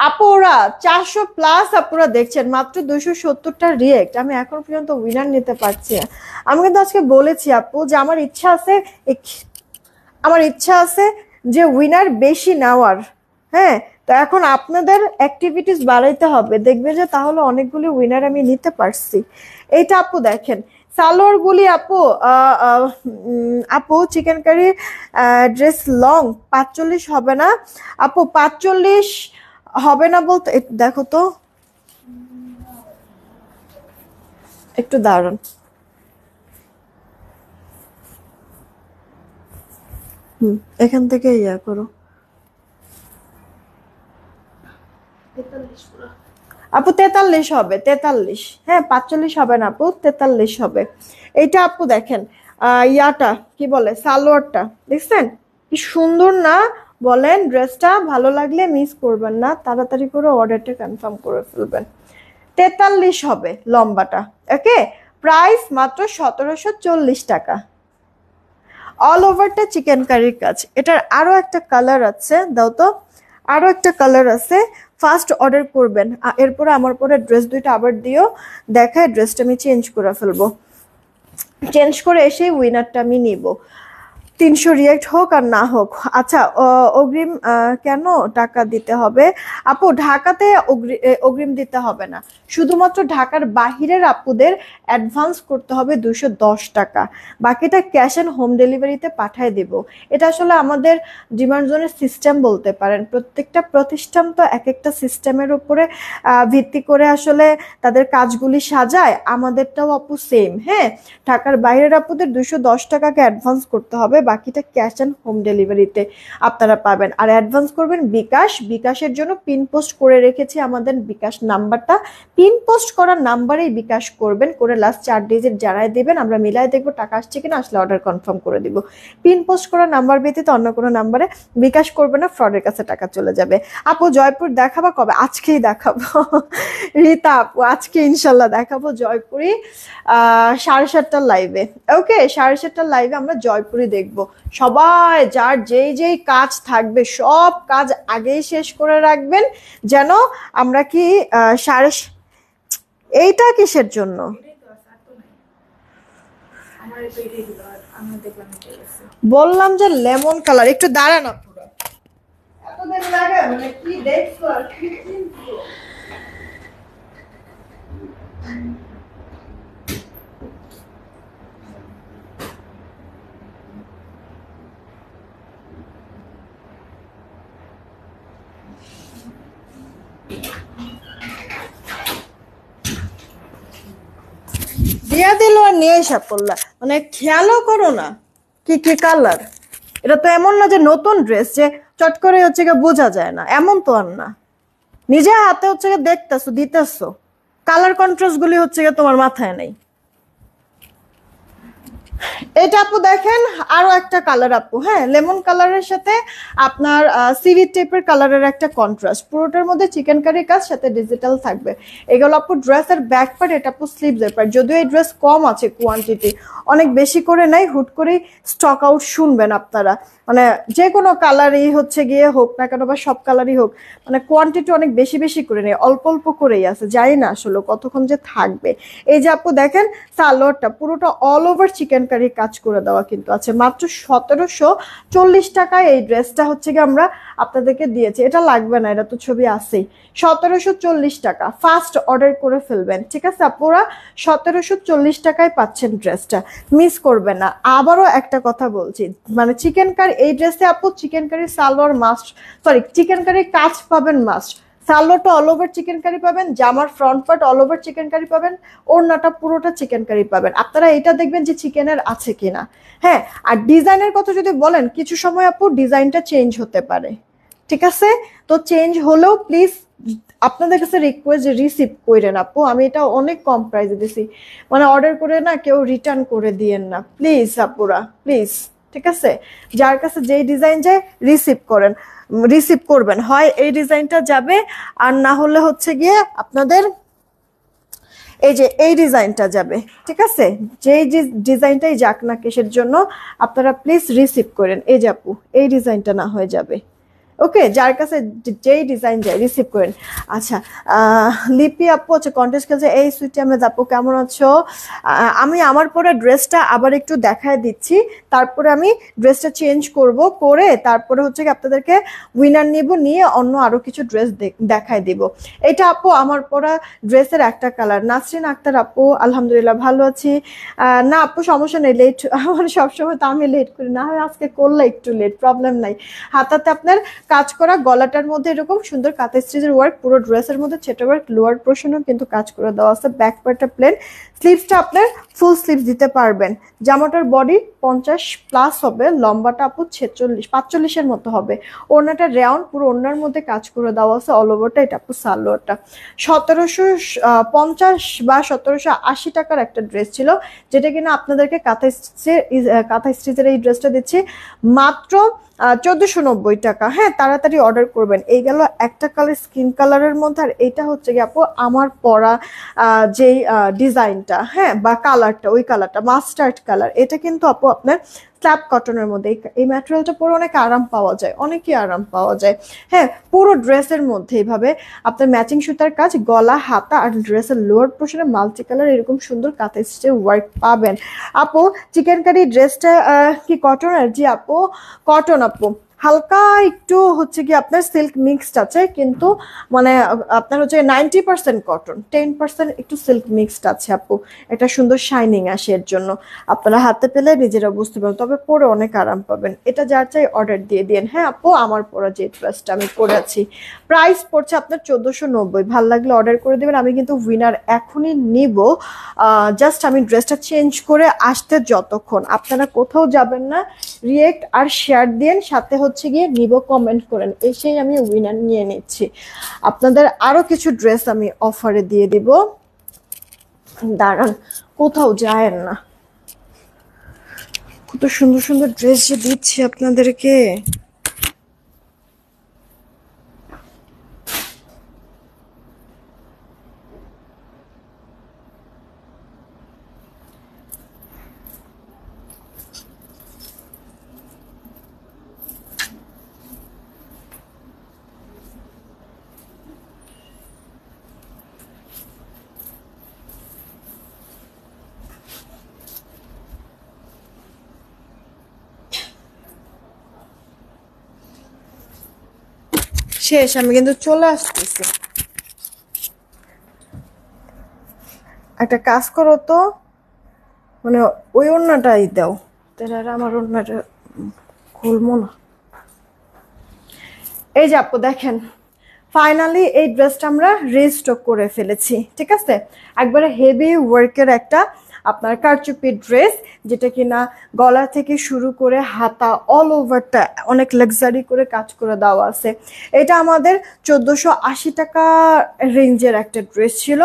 আপুরা চারশো প্লাস আপুরা দেখছেন মাত্র দুশো সত্তরটা রিয়েক্ট আমি এখন পর্যন্ত উইনার নিতে পারছি আমি কিন্তু আজকে বলেছি আপু যে আমার ইচ্ছা আছে আমার ইচ্ছা আছে যে উইনার বেশি নেওয়ার হ্যাঁ তো এখন আপনাদের অ্যাক্টিভিটিস বাড়াইতে হবে দেখবেন যে তাহলে অনেকগুলি উইনার আমি নিতে পারছি এইটা আপু দেখেন সালোয়ারগুলি আপু আপু চিকেন কারি ড্রেস লং পাঁচচল্লিশ হবে না আপু পাঁচচল্লিশ হবে না বলতে দেখো তো একটু দারুণ হুম এখান থেকে ইয়া করো আপু তেতাল্লিশ হবে তেতাল্লিশ হ্যাঁ পাঁচচল্লিশ হবে না আপু তেতাল্লিশ হবে এইটা আপু দেখেন ইয়াটা কি বলে সালোয়ারটা দেখছেন কি সুন্দর না বলেন ড্রেসটা ভালো লাগলে মিস করবেন না তাড়াতাড়ি করে অর্ডারটা কনফার্ম করে ফেলবেন তেতাল্লিশ হবে লম্বাটা ওকে প্রাইস মাত্র সতেরোশো চল্লিশ টাকা অল ওভারটা চিকেন কারির কাজ এটার আরও একটা কালার আছে দাও তো আরও একটা কালার আছে ফার্স্ট অর্ডার করবেন এরপরে আমার পরে ড্রেস দুইটা আবার দিও দেখায় ড্রেসটা আমি চেঞ্জ করে ফেলবো চেঞ্জ করে এসে উইনারটা আমি নিব তিনশো রিয়েক্ট হোক আর না হোক আচ্ছা অগ্রিম কেন টাকা দিতে হবে আপু ঢাকাতে অগ্রিম দিতে হবে না শুধুমাত্র ঢাকার বাহিরের আপুদের অ্যাডভান্স করতে হবে দুশো টাকা বাকিটা ক্যাশ অ্যান্ড হোম ডেলিভারিতে পাঠায় দেব এটা আসলে আমাদের ডিমান্ড জোনের সিস্টেম বলতে পারেন প্রত্যেকটা প্রতিষ্ঠান তো এক একটা সিস্টেমের উপরে ভিত্তি করে আসলে তাদের কাজগুলি সাজায় আমাদেরটাও আপু সেম হ্যাঁ ঢাকার বাইরের আপুদের দুশো দশ টাকাকে অ্যাডভান্স করতে হবে বাকিটা ক্যাশ অ্যান্ড হোম ডেলিভারিতে আপনারা পাবেন আর অ্যাডভান্স করবেন বিকাশ বিকাশের জন্য পিন পোস্ট করে রেখেছি আমাদের বিকাশ নাম্বারটা পিন পোস্ট করার নাম্বারেই বিকাশ করবেন করে লাস্ট চার ডিজিট যারাই দেবেন আমরা মিলায় দেখবো টাকা আসছে কিনা আসলে অর্ডার কনফার্ম করে দিব পিন পোস্ট করার নাম্বার ব্যতীত অন্য কোনো নাম্বারে বিকাশ করবে না ফ্রডের কাছে টাকা চলে যাবে আপু জয়পুর দেখাবা কবে আজকেই দেখাবো রীতা আপু আজকে ইনশাল্লাহ দেখাবো জয়পুরি সাড়ে সাতটার লাইভে ওকে সাড়ে সাতটার লাইভে আমরা জয়পুরি দেখব সবাই যার যেই যেই কাজ থাকবে সব কাজ আগেই শেষ করে রাখবেন যেন আমরা কি সাড়ে এইটা কিসের জন্য বললাম যে লেমন কালার একটু দাঁড়ান আপুরা মানে কি দেখছো আর কি ভাঙা দিল আর নিয়ে এসা পড়লা মানে খেয়ালও করো না কি কি কালার এটা তো এমন না যে নতুন ড্রেস যে চট করে হচ্ছে গিয়ে বোঝা যায় না এমন তো আর না নিজে হাতে হচ্ছে গিয়ে দেখতেছো দিতেছো কালার কন্ট্রাস্ট গুলি হচ্ছে গিয়ে তোমার মাথায় নেই এটা আপু দেখেন আরো একটা কালার আপু হ্যাঁ লেমন কালারের সাথে আপনার সিভি টেপের কালারের একটা কন্ট্রাস্ট পুরোটার মধ্যে চিকেন কারির কাজ সাথে ডিজিটাল থাকবে এগুলো আপু ড্রেসের ব্যাক পার্ট এটা আপু স্লিভসের পার্ট যদিও এই ড্রেস কম আছে কোয়ান্টিটি অনেক বেশি করে নাই হুট করে স্টক আউট শুনবেন আপনারা মানে যে কোনো কালারই হচ্ছে গিয়ে হোক না কেন বা সব কালারই হোক মানে কোয়ান্টিটি অনেক বেশি বেশি করে নেই অল্প অল্প করেই আছে যাই না আসলে কতক্ষণ যে থাকবে এই যে আপু দেখেন সালোয়ারটা পুরোটা অল ওভার চিকেন কারি কাজ করে দেওয়া কিন্তু আছে মাত্র সতেরোশো চল্লিশ টাকায় এই ড্রেসটা হচ্ছে গিয়ে আমরা আপনাদেরকে দিয়েছি এটা লাগবে না এটা তো ছবি আছেই সতেরোশো চল্লিশ টাকা ফার্স্ট অর্ডার করে ফেলবেন ঠিক আছে আপুরা সতেরোশো চল্লিশ টাকায় পাচ্ছেন ড্রেসটা মিস করবে না আবারও একটা কথা বলছি মানে চিকেন কারি এই ড্রেসে আপু chikankari salwar must sorry chikankari কাজ পাবেন মাস্ট সালোয়ারটা অল ওভার চিকেন কারি পাবেন জামার front part all over chikankari পাবেন ওড়নাটা পুরোটা চিকেন কারি পাবেন আপনারা এটা দেখবেন যে চিকেনের আছে কিনা হ্যাঁ আর ডিজাইনের কথা যদি বলেন কিছু সময় আপু ডিজাইনটা চেঞ্জ হতে পারে ঠিক আছে তো চেঞ্জ হলেও প্লিজ আপনাদের কাছে রিকোয়েস্ট রিসিভ করেন আপু আমি এটা অনেক কম প্রাইসে দিছি মানে অর্ডার করে না কেউ রিটার্ন করে দিয়েন না প্লিজ আপুরা প্লিজ ঠিক আছে যার কাছে যেই ডিজাইন যায় রিসিভ করেন রিসিভ করবেন হয় এই ডিজাইনটা যাবে আর না হলে হচ্ছে গিয়ে আপনাদের এই যে এই ডিজাইনটা যাবে ঠিক আছে যেই ডিজাইনটাই যাক না কেসের জন্য আপনারা প্লিজ রিসিভ করেন এই যাপু আপু এই ডিজাইনটা না হয়ে যাবে ওকে যার কাছে যেই ডিজাইন যায় রিসিভ করেন আচ্ছা লিপি আপু হচ্ছে কন্টেস্ট খেলছে এই সুইটি আমি আপু কেমন আছো আমি আমার পরে ড্রেসটা আবার একটু দেখায় দিচ্ছি তারপরে আমি ড্রেসটা চেঞ্জ করব করে তারপরে হচ্ছে আপনাদেরকে উইনার নিব নিয়ে অন্য আরও কিছু ড্রেস দেখায় দিব এটা আপু আমার পরা ড্রেসের একটা কালার নাসরিন আক্তার আপু আলহামদুলিল্লাহ ভালো আছি না আপু সমস্যা নেই লেট আমার সবসময় তো আমি লেট করি না হয় আজকে করলে একটু লেট প্রবলেম নাই হাতাতে আপনার কাজ করা গলাটার মধ্যে এরকম সুন্দর কাঁথা স্টিচের ওয়ার্ক পুরো ড্রেসের মধ্যে ছেটা ওয়ার্ক লোয়ার পোর্শনও কিন্তু কাজ করে দেওয়া আছে ব্যাক পার্টটা প্লেন স্লিভসটা আপনার ফুল স্লিভস দিতে পারবেন জামাটার বডি পঞ্চাশ প্লাস হবে লম্বাটা আপু ছেচল্লিশ পাঁচচল্লিশের মতো হবে ওনাটা রাউন্ড পুরো ওনার মধ্যে কাজ করে দেওয়া আছে অল ওভারটা এটা আপু সালোয়ারটা সতেরোশো পঞ্চাশ বা সতেরোশো আশি টাকার একটা ড্রেস ছিল যেটা কিনা আপনাদেরকে কাঁথা স্টিচের কাঁথা স্টিচের এই ড্রেসটা দিচ্ছি মাত্র চোদ্দোশো নব্বই টাকা হ্যাঁ তাড়াতাড়ি অর্ডার করবেন এই গেল একটা কালার স্কিন কালারের মধ্যে আর এইটা হচ্ছে গিয়ে আপু আমার পরা যেই ডিজাইনটা হ্যাঁ বা কালারটা ওই কালারটা মাস্টার্ড কালার এটা কিন্তু আপু আপনার স্ল্যাব কটনের মধ্যে এই ম্যাটেরিয়ালটা পরে অনেক আরাম পাওয়া যায় অনেকই আরাম পাওয়া যায় হ্যাঁ পুরো ড্রেসের মধ্যে এইভাবে আপনার ম্যাচিং সুতার কাজ গলা হাতা আর ড্রেসের লোয়ার পোর্শনে মাল্টি কালার এরকম সুন্দর কাঁথা স্টে ওয়ার্ক পাবেন আপু চিকেন কারি ড্রেসটা কি কটন আর জি আপু কটন আপু হালকা একটু হচ্ছে কি আপনার সিল্ক মিক্সড আছে কিন্তু মানে আপনার হচ্ছে ninety percent cotton ten percent একটু সিল্ক মিক্সড আছে আপু এটা সুন্দর শাইনিং আসে এর জন্য আপনারা হাতে পেলে নিজেরা বুঝতে পারেন তবে পরে অনেক আরাম পাবেন এটা যার চাই অর্ডার দিয়ে দিন হ্যাঁ আপু আমার পরা যে ড্রেসটা আমি পরে আছি প্রাইস পড়ছে আপনার চোদ্দোশো নব্বই ভাল লাগলে অর্ডার করে দেবেন আমি কিন্তু উইনার এখনই নিব জাস্ট আমি ড্রেসটা চেঞ্জ করে আসতে যতক্ষণ আপনারা কোথাও যাবেন না রিয়েক্ট আর শেয়ার দিন সাথে হচ্ছে হচ্ছে গিয়ে নিব কমেন্ট করেন এসেই আমি উইনার নিয়ে নিচ্ছি আপনাদের আরো কিছু ড্রেস আমি অফারে দিয়ে দিব দাঁড়ান কোথাও যায় না কত সুন্দর সুন্দর ড্রেস যে দিচ্ছি আপনাদেরকে শেষ আমি কিন্তু চলে আসতেছি একটা কাজ করো তো মানে ওই অন্যটাই দাও তাহলে আর আমার অন্যটা খুলবো না এই যে আপু দেখেন ফাইনালি এই ড্রেসটা আমরা রিস্টক করে ফেলেছি ঠিক আছে একবারে হেভি ওয়ার্কের একটা আপনার কারচুপি ড্রেস যেটা কিনা গলা থেকে শুরু করে হাতা অল ওভারটা অনেক লাক্সারি করে কাজ করে দেওয়া আছে এটা আমাদের চোদ্দোশো আশি টাকা রেঞ্জের একটা ড্রেস ছিল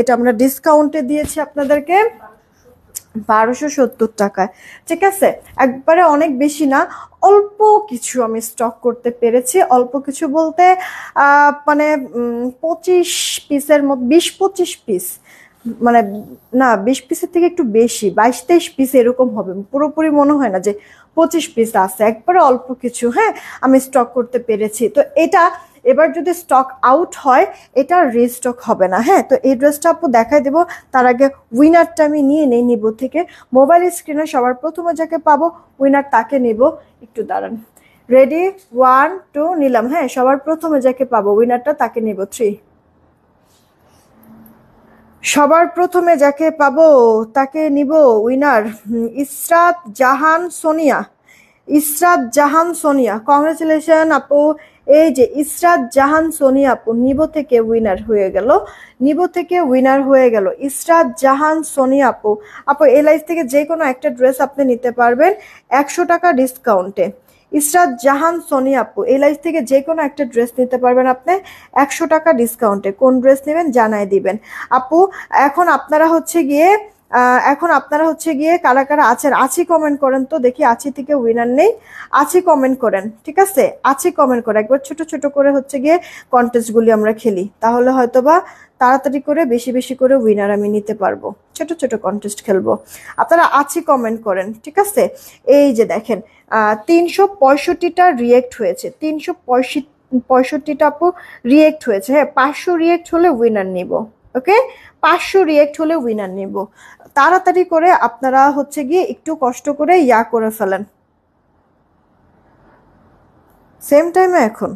এটা আমরা ডিসকাউন্টে দিয়েছি আপনাদেরকে বারোশো সত্তর টাকায় ঠিক আছে একবারে অনেক বেশি না অল্প কিছু আমি স্টক করতে পেরেছি অল্প কিছু বলতে মানে পঁচিশ পিসের মতো বিশ পঁচিশ পিস মানে না বিশ পিসের থেকে একটু বেশি বাইশ তেইশ পিস এরকম হবে পুরোপুরি মনে হয় না যে পঁচিশ পিস আছে একবারে অল্প কিছু হ্যাঁ আমি স্টক করতে পেরেছি তো এটা এবার যদি স্টক আউট হয় এটা রিস্টক হবে না হ্যাঁ তো এই ড্রেসটা আপু দেখাই দেবো তার আগে উইনারটা আমি নিয়ে নেই নিব থেকে মোবাইল স্ক্রিনে সবার প্রথমে যাকে পাবো উইনার তাকে নেব একটু দাঁড়ান রেডি ওয়ান টু নিলাম হ্যাঁ সবার প্রথমে যাকে পাবো উইনারটা তাকে নেব থ্রি সবার প্রথমে যাকে পাব তাকে নিব উইনার ইসরাত জাহান সোনিয়া ইসরাত জাহান সোনিয়া কংগ্রেচুলেশন আপু এই যে ইসরাত জাহান সোনিয়া আপু নিবো থেকে উইনার হয়ে গেল নিবো থেকে উইনার হয়ে গেল ইসরাত জাহান সোনিয়া আপু আপু এলআইস থেকে যে কোনো একটা ড্রেস আপনি নিতে পারবেন একশো টাকা ডিসকাউন্টে ইসরাত জাহান সোনি আপু এই লাইফ থেকে যে কোনো একটা ড্রেস নিতে পারবেন আপনি একশো টাকা ডিসকাউন্টে কোন ড্রেস নেবেন জানাই দিবেন আপু এখন আপনারা হচ্ছে গিয়ে এখন আপনারা হচ্ছে গিয়ে কারা কারা আছেন আছি কমেন্ট করেন তো দেখি আছি থেকে উইনার নেই আছি কমেন্ট করেন ঠিক আছে আছি কমেন্ট করে একবার ছোট ছোট করে হচ্ছে গিয়ে কন্টেস্টগুলি আমরা খেলি তাহলে হয়তোবা তাড়াতাড়ি করে বেশি বেশি করে উইনার আমি নিতে পারবো ছোট ছোট কন্টেস্ট খেলবো আপনারা আছি কমেন্ট করেন ঠিক আছে এই যে দেখেন তিনশো পঁয়ষট্টিটা রিয়েক্ট হয়েছে তিনশো পঁয়ষট্টি পঁয়ষট্টিটা আপু রিয়েক্ট হয়েছে হ্যাঁ পাঁচশো রিয়েক্ট হলে উইনার নিব ওকে পাঁচশো রিয়েক্ট হলে উইনার নিব তাড়াতাড়ি করে আপনারা হচ্ছে গিয়ে একটু কষ্ট করে ইয়া করে ফেলেন সেম টাইমে এখন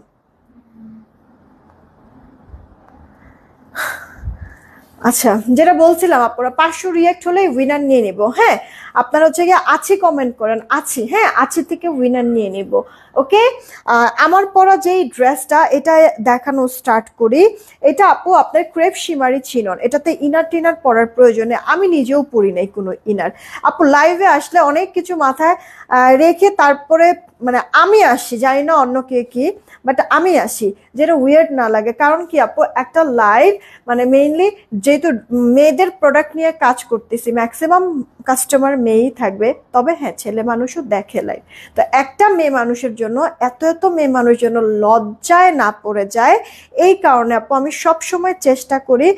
আচ্ছা যেটা বলছিলাম আপনারা পাঁচশো রিয়াক্ট হলে উইনার নিয়ে নিব হ্যাঁ আপনারা হচ্ছে গিয়ে আছি কমেন্ট করেন আছি হ্যাঁ আছি থেকে উইনার নিয়ে নিব ওকে আমার পরা যেই ড্রেসটা এটা দেখানো স্টার্ট করি এটা আপু আপনার ক্রেপ সিমারি ছিনন এটাতে ইনার টিনার পরার প্রয়োজনে আমি নিজেও পরি নাই কোনো ইনার আপু লাইভে আসলে অনেক কিছু মাথায় রেখে তারপরে মানে আমি আসি জানি না অন্য কে কি বাট আমি আসি যেটা উইয়ার্ড না লাগে কারণ কি আপু একটা লাইভ মানে মেইনলি যেহেতু মেয়েদের প্রোডাক্ট নিয়ে কাজ করতেছি ম্যাক্সিমাম কাস্টমার মেয়েই থাকবে তবে হ্যাঁ ছেলে মানুষও দেখে লাইভ তো একটা মেয়ে মানুষের জন্য এত এত মেয়ে মানুষের জন্য লজ্জায় না পড়ে যায় এই কারণে আপু আমি সবসময় চেষ্টা করি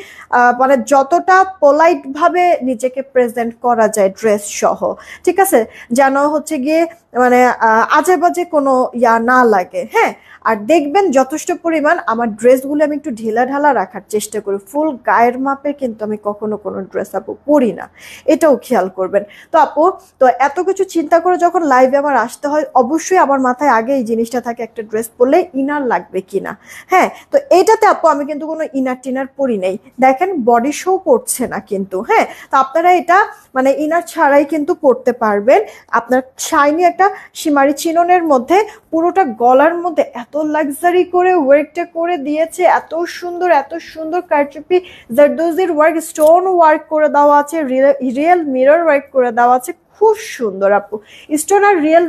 মানে যতটা পোলাইটভাবে নিজেকে প্রেজেন্ট করা যায় ড্রেস সহ ঠিক আছে যেন হচ্ছে গিয়ে মানে আজে বাজে কোনো ইয়া না লাগে হ্যাঁ আর দেখবেন যথেষ্ট পরিমাণ আমার ড্রেসগুলো আমি একটু ঢেলা ঢালা রাখার চেষ্টা করি ফুল গায়ের মাপে কিন্তু আমি কখনো কোনো ড্রেস আপু পরি না এটাও খেয়াল করবেন তো আপু তো এত কিছু চিন্তা করে যখন লাইভে আমার আসতে হয় অবশ্যই আমার মাথায় আগে এই জিনিসটা থাকে একটা ড্রেস পরলে ইনার লাগবে কিনা হ্যাঁ তো এটাতে আপু আমি কিন্তু কোনো ইনার টিনার পরি নেই দেখেন বডি শো করছে না কিন্তু হ্যাঁ তো আপনারা এটা মানে ইনার ছাড়াই কিন্তু পরতে পারবেন আপনার শাইনি একটা সীমারি চিননের মধ্যে পুরোটা গলার মধ্যে এত লাক্সারি করে ওয়ার্কটা করে দিয়েছে এত সুন্দর এত সুন্দর কারচুপি জারদোজির ওয়ার্ক স্টোন ওয়ার্ক করে দেওয়া আছে রিয়েল মিরর ওয়ার্ক করে দেওয়া আছে খুব সুন্দর আপু স্টোন আর রিয়েল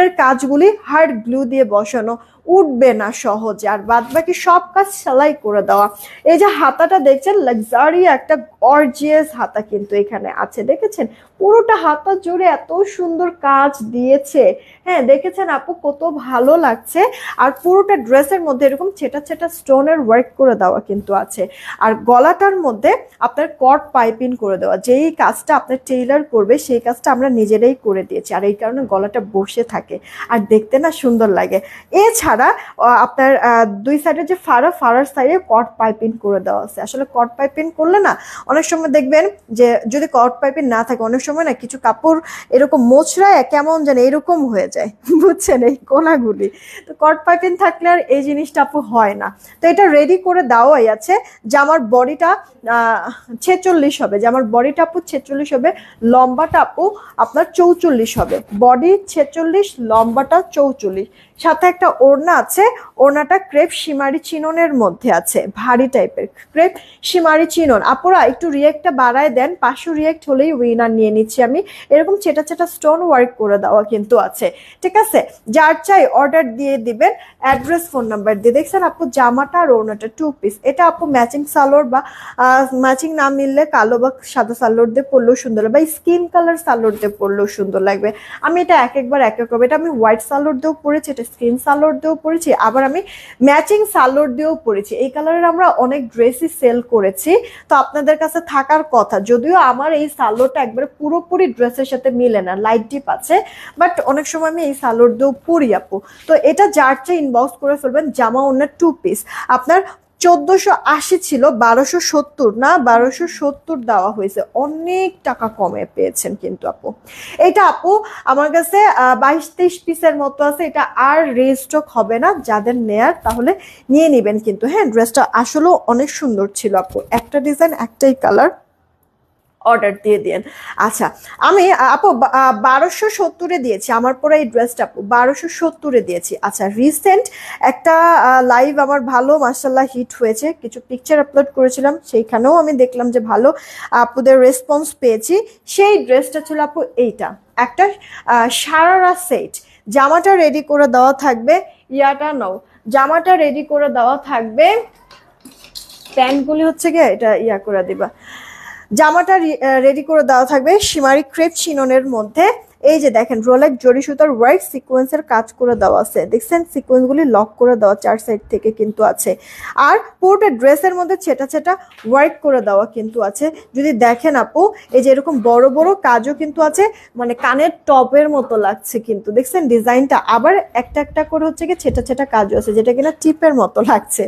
এর কাজগুলি হার্ড গ্লু দিয়ে বসানো উঠবে না সহজে আর বাদ বাকি সব কাজ সেলাই করে দেওয়া এই যে হাতাটা দেখছেন লাক্সারি একটা গর্জিয়াস হাতা কিন্তু এখানে আছে দেখেছেন পুরোটা হাতা জুড়ে এত সুন্দর কাজ দিয়েছে হ্যাঁ দেখেছেন আপু কত ভালো লাগছে আর পুরোটা ড্রেসের মধ্যে এরকম ছেটা ছেটা স্টোনের ওয়ার্ক করে দেওয়া কিন্তু আছে আর গলাটার মধ্যে আপনার কট পাইপিং করে দেওয়া যেই কাজটা আপনার টেইলার করবে সেই কাজটা আমরা নিজেরাই করে দিয়েছি আর এই কারণে গলাটা বসে থাকে আর দেখতে না সুন্দর লাগে এছাড়া ছাড়া আপনার দুই সাইডে যে ফাড়া ফাড়ার সাইডে কট পাইপিং করে দেওয়া আছে আসলে কট পাইপিং করলে না অনেক সময় দেখবেন যে যদি কট পাইপিং না থাকে অনেক সময় না কিছু কাপড় এরকম মোচড়ায় কেমন যেন এরকম হয়ে যায় *laughs* বুঝছেন এই কোনাগুলি তো কট পাইপিং থাকলে আর এই জিনিসটা আপু হয় না তো এটা রেডি করে দেওয়াই আছে যে আমার বডিটা ছেচল্লিশ হবে যে আমার বডিটা আপু ছেচল্লিশ হবে লম্বাটা আপু আপনার চৌচল্লিশ হবে বডি ছেচল্লিশ লম্বাটা চৌচল্লিশ সাথে একটা ওড়না আছে ওড়নাটা ক্রেপ সিমারি চিননের মধ্যে আছে ভারী টাইপের ক্রেপ সিমারি চিনন আপুরা একটু রিয়েক্টটা বাড়ায় দেন পাঁচশো রিয়েক্ট হলেই উইনার নিয়ে নিচ্ছি আমি এরকম চেটা চেটা স্টোন ওয়ার্ক করে দেওয়া কিন্তু আছে ঠিক আছে যার চাই অর্ডার দিয়ে দিবেন অ্যাড্রেস ফোন নাম্বার দিয়ে দেখছেন আপু জামাটা আর ওড়নাটা টু পিস এটা আপু ম্যাচিং সালোর বা ম্যাচিং না মিললে কালো বা সাদা সালোর দিয়ে পরলেও সুন্দর বা স্কিন কালার সালোর দিয়ে পরলেও সুন্দর লাগবে আমি এটা এক একবার এক এক এটা আমি হোয়াইট সালোর দিয়েও পরেছি এটা স্কিন সালোয়ার দিয়েও পরেছি আবার আমি ম্যাচিং সালোয়ার দিয়েও পরেছি এই কালারের আমরা অনেক ড্রেসই সেল করেছি তো আপনাদের কাছে থাকার কথা যদিও আমার এই সালোয়ারটা একবারে পুরোপুরি ড্রেসের সাথে মিলে না লাইট ডিপ আছে বাট অনেক সময় আমি এই সালোয়ার দিয়েও পরি আপু তো এটা যার চেয়ে ইনবক্স করে ফেলবেন জামা ওনার টু পিস আপনার চোদ্দশো আশি ছিল বারোশো সত্তর না বারোশো সত্তর দেওয়া হয়েছে অনেক টাকা কমে পেয়েছেন কিন্তু আপু এটা আপু আমার কাছে বাইশ তেইশ পিসের মতো আছে এটা আর রেস্টক হবে না যাদের নেয়ার তাহলে নিয়ে নেবেন কিন্তু হ্যাঁ ড্রেসটা আসলেও অনেক সুন্দর ছিল আপু একটা ডিজাইন একটাই কালার অর্ডার দিয়ে দেন আচ্ছা আমি আপু বারোশো সত্তরে দিয়েছি আমার পরে এই ড্রেসটা আপু বারোশো সত্তরে দিয়েছি আচ্ছা রিসেন্ট একটা লাইভ আমার ভালো মার্শাল্লাহ হিট হয়েছে কিছু পিকচার আপলোড করেছিলাম সেইখানেও আমি দেখলাম যে ভালো আপুদের রেসপন্স পেয়েছি সেই ড্রেসটা ছিল আপু এইটা একটা সারারা সেট জামাটা রেডি করে দেওয়া থাকবে ইয়াটা নাও জামাটা রেডি করে দেওয়া থাকবে প্যান্টগুলি হচ্ছে গিয়ে এটা ইয়া করে দিবা জামাটা রেডি করে দেওয়া থাকবে সীমারি ক্রেপ চিননের মধ্যে এই যে দেখেন রোলেক জড়ি সুতার ওয়ার্ক সিকোয়েন্সের কাজ করে দেওয়া আছে দেখছেন সিকোয়েন্সগুলি লক করে দেওয়া চার সাইড থেকে কিন্তু আছে আর পুরোটা ড্রেসের মধ্যে ছেটা ছেটা ওয়ার্ক করে দেওয়া কিন্তু আছে যদি দেখেন আপু এই যে এরকম বড় বড় কাজও কিন্তু আছে মানে কানের টপের মতো লাগছে কিন্তু দেখছেন ডিজাইনটা আবার একটা একটা করে হচ্ছে কি ছেটা ছেটা কাজও আছে যেটা কিনা টিপের মতো লাগছে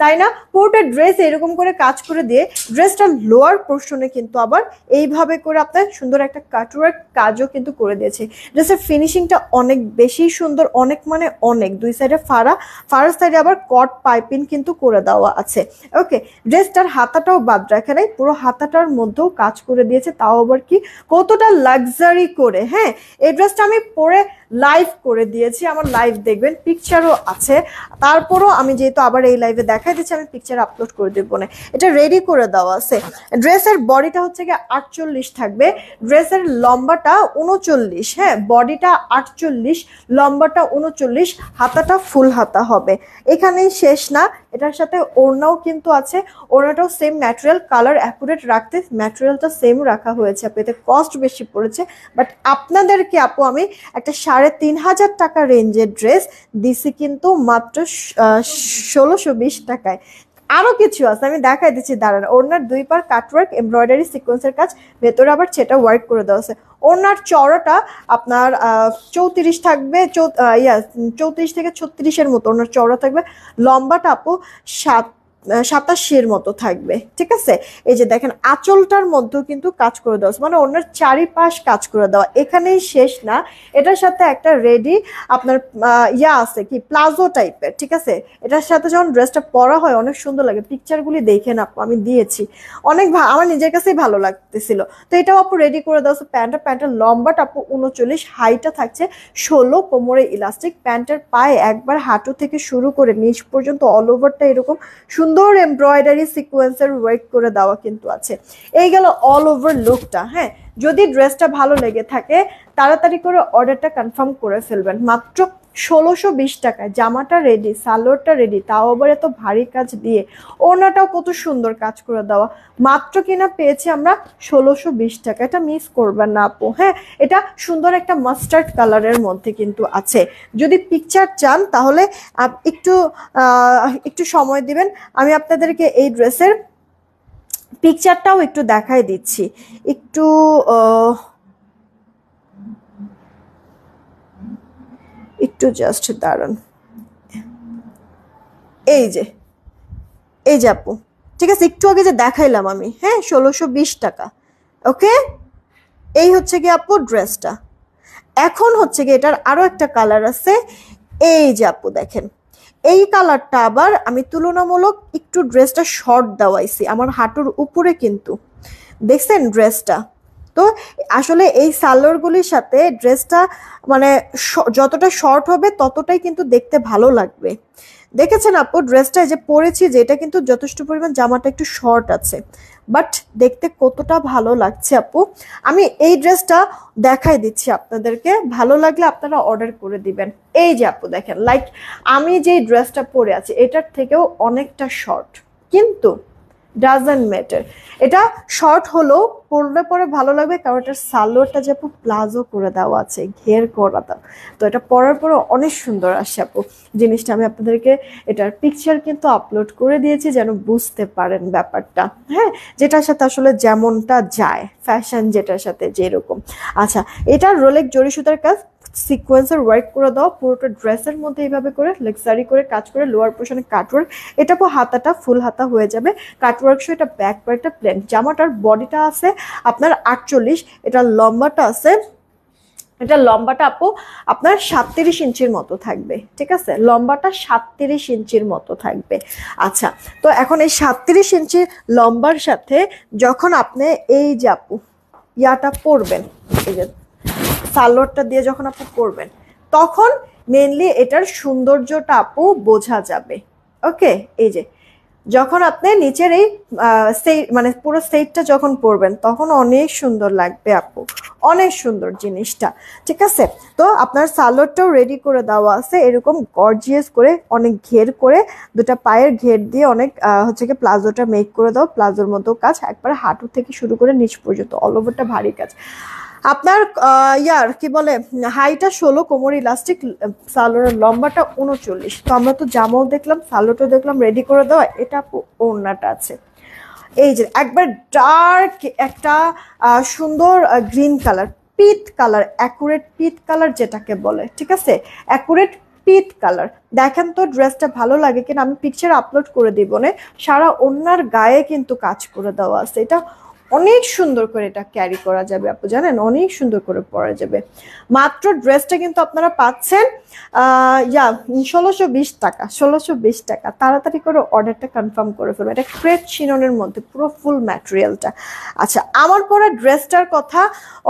তাই না পুরোটা ড্রেস এরকম করে কাজ করে দিয়ে ড্রেসটা লোয়ার পোর্শনে কিন্তু আবার এইভাবে করে আপনার সুন্দর একটা কাটওয়ার্ক কাজও কিন্তু করে দিয়েছি ড্রেসের ফিনিশিংটা অনেক বেশি সুন্দর অনেক মানে অনেক দুই সাইডে ফাড়া ফাড়া সাইডে আবার কট পাইপিং কিন্তু করে দেওয়া আছে ওকে ড্রেসটার হাতাটাও বাদ রাখে নাই পুরো হাতাটার মধ্যেও কাজ করে দিয়েছে তাও আবার কি কতটা লাক্সারি করে হ্যাঁ এই ড্রেসটা আমি পরে লাইভ করে দিয়েছি আমার লাইভ দেখবেন পিকচারও আছে তারপরও আমি যেহেতু আবার এই লাইভে দেখাই দিচ্ছি আমি পিকচার আপলোড করে দেবো না এটা রেডি করে দেওয়া আছে ড্রেসের বডিটা হচ্ছে গিয়ে আটচল্লিশ থাকবে ড্রেসের লম্বাটা উনচল্লিশ হ্যাঁ বডিটা আটচল্লিশ লম্বাটা উনচল্লিশ হাতাটা ফুল হাতা হবে এখানেই শেষ না এটার সাথে ওড়নাও কিন্তু আছে ওড়নাটাও সেম ম্যাটেরিয়াল কালার অ্যাকুরেট রাখতে ম্যাটেরিয়ালটা সেম রাখা হয়েছে আপনি এতে কস্ট বেশি পড়েছে বাট আপনাদেরকে আপু আমি একটা সাড়ে তিন হাজার টাকা রেঞ্জের ড্রেস দিছি কিন্তু মাত্র ষোলোশো বিশ টাকায় আরো কিছু আছে আমি দেখাই দিচ্ছি দাঁড়ান ওনার দুই পার কাটওয়ার্ক এমব্রয়ডারি সিকোয়েন্সের কাজ ভেতরে আবার সেটা ওয়ার্ক করে দেওয়া আছে ওনার চড়াটা আপনার চৌত্রিশ থাকবে চৌত্রিশ থেকে ছত্রিশের মতো ওনার চড়া থাকবে লম্বাটা আপু সাত সাতাশের মতো থাকবে ঠিক আছে এই যে দেখেন আঁচলটার মধ্যেও কিন্তু কাজ করে দেওয়া মানে অন্যের চারিপাশ কাজ করে দেওয়া এখানেই শেষ না এটার সাথে একটা রেডি আপনার ইয়া আছে কি প্লাজো টাইপের ঠিক আছে এটার সাথে যখন ড্রেসটা পরা হয় অনেক সুন্দর লাগে পিকচারগুলি দেখে না আমি দিয়েছি অনেক আমার নিজের কাছেই ভালো লাগতেছিল তো এটাও আপু রেডি করে দেওয়া প্যান্টটা প্যান্টের লম্বাটা আপু উনচল্লিশ হাইটা থাকছে ষোলো কোমরে ইলাস্টিক প্যান্টের পায়ে একবার হাঁটু থেকে শুরু করে নিচ পর্যন্ত অল ওভারটা এরকম সুন্দর সুন্দর এমব্রয়ডারি এর ওয়ার্ক করে দেওয়া কিন্তু আছে এই গেল অল ওভার লুকটা হ্যাঁ যদি ড্রেসটা ভালো লেগে থাকে তাড়াতাড়ি করে অর্ডারটা কনফার্ম করে ফেলবেন মাত্র ষোলোশো বিশ টাকায় জামাটা রেডি সালোয়ারটা রেডি তাও আবার এত ভারী কাজ দিয়ে ওনাটাও কত সুন্দর কাজ করে দেওয়া মাত্র কিনা পেয়েছি আমরা ষোলোশো বিশ টাকা এটা মিস করবেন না আপু হ্যাঁ এটা সুন্দর একটা মাস্টার্ড কালারের মধ্যে কিন্তু আছে যদি পিকচার চান তাহলে একটু একটু সময় দিবেন আমি আপনাদেরকে এই ড্রেসের পিকচারটাও একটু দেখাই দিচ্ছি একটু একটু জাস্ট দাঁড়ান এই যে এই যে আপু ঠিক আছে একটু আগে যে দেখাইলাম আমি হ্যাঁ ষোলোশো বিশ টাকা ওকে এই হচ্ছে কি আপু ড্রেসটা এখন হচ্ছে গিয়ে এটার আরও একটা কালার আছে এই যে আপু দেখেন এই কালারটা আবার আমি তুলনামূলক একটু ড্রেসটা শর্ট দেওয়াইছি আমার হাঁটুর উপরে কিন্তু দেখছেন ড্রেসটা তো আসলে এই সালোয়ারগুলির সাথে ড্রেসটা মানে যতটা শর্ট হবে ততটাই কিন্তু দেখতে ভালো লাগবে দেখেছেন আপু ড্রেসটা যে পরেছি যে এটা কিন্তু যথেষ্ট পরিমাণ জামাটা একটু শর্ট আছে বাট দেখতে কতটা ভালো লাগছে আপু আমি এই ড্রেসটা দেখাই দিচ্ছি আপনাদেরকে ভালো লাগলে আপনারা অর্ডার করে দিবেন এই যে আপু দেখেন লাইক আমি যে ড্রেসটা পরে আছি এটার থেকেও অনেকটা শর্ট কিন্তু ডাজেন্ট ম্যাটার এটা শর্ট হলেও পরলে পরে ভালো লাগবে কারণ এটার সালোয়ারটা যে আপু প্লাজো করে দেওয়া আছে ঘের করা দাও তো এটা পরার পরে অনেক সুন্দর আসে আপু জিনিসটা আমি আপনাদেরকে এটার পিকচার কিন্তু আপলোড করে দিয়েছি যেন বুঝতে পারেন ব্যাপারটা হ্যাঁ যেটার সাথে আসলে যেমনটা যায় ফ্যাশন যেটার সাথে যেরকম আচ্ছা এটা রোলেক জরি সুতার কাজ সিকোয়েন্সের ওয়ার্ক করে দাও পুরোটা ড্রেসের মধ্যে এইভাবে করে লেক্সারি করে কাজ করে লোয়ার পোর্শনে কাটওয়ার্ক এটা পর হাতাটা ফুল হাতা হয়ে যাবে কাটওয়ার্ক সহ এটা ব্যাক পার্টটা প্লেন জামাটার বডিটা আছে আপনার আটচল্লিশ এটা লম্বাটা আছে এটা লম্বাটা আপু আপনার সাতত্রিশ ইঞ্চির মতো থাকবে ঠিক আছে লম্বাটা সাতত্রিশ ইঞ্চির মতো থাকবে আচ্ছা তো এখন এই সাতত্রিশ ইঞ্চি লম্বার সাথে যখন আপনি এই যে আপু ইয়াটা পরবেন এই যে সালোডটা দিয়ে যখন আপু করবেন তখন মেনলি এটার সৌন্দর্যটা আপু বোঝা যাবে ওকে এই যে যখন আপনি নিচের এই মানে পুরো সেটটা যখন পরবেন তখন অনেক সুন্দর লাগবে আপু অনেক সুন্দর জিনিসটা ঠিক আছে তো আপনার সালোয়ারটাও রেডি করে দেওয়া আছে এরকম গর্জিয়াস করে অনেক ঘের করে দুটা পায়ের ঘের দিয়ে অনেক হচ্ছে কি প্লাজোটা মেক করে দাও প্লাজোর মতো কাজ একবার হাঁটু থেকে শুরু করে নিচ পর্যন্ত অল ওভারটা ভারী কাজ আপনার ইয়ার কি বলে হাইটা ষোলো কোমর ইলাস্টিক সালোয়ারের লম্বাটা উনচল্লিশ তো আমরা তো জামাও দেখলাম সালোটা দেখলাম রেডি করে দেওয়া এটা ওড়নাটা আছে এই যে একবার ডার্ক একটা সুন্দর গ্রিন কালার পিত কালার অ্যাকুরেট পিত কালার যেটাকে বলে ঠিক আছে অ্যাকুরেট পিত কালার দেখেন তো ড্রেসটা ভালো লাগে কিনা আমি পিকচার আপলোড করে দিব না সারা ওনার গায়ে কিন্তু কাজ করে দেওয়া আছে এটা অনেক সুন্দর করে এটা ক্যারি করা যাবে আপু জানেন অনেক সুন্দর করে পরা যাবে মাত্র ড্রেসটা কিন্তু আপনারা পাচ্ছেন ইয়া ষোলোশো বিশ টাকা ষোলোশো বিশ টাকা তাড়াতাড়ি করে অর্ডারটা কনফার্ম করে ফেলবো এটা ক্রেট শিননের মধ্যে পুরো ফুল ম্যাটেরিয়ালটা আচ্ছা আমার পরা ড্রেসটার কথা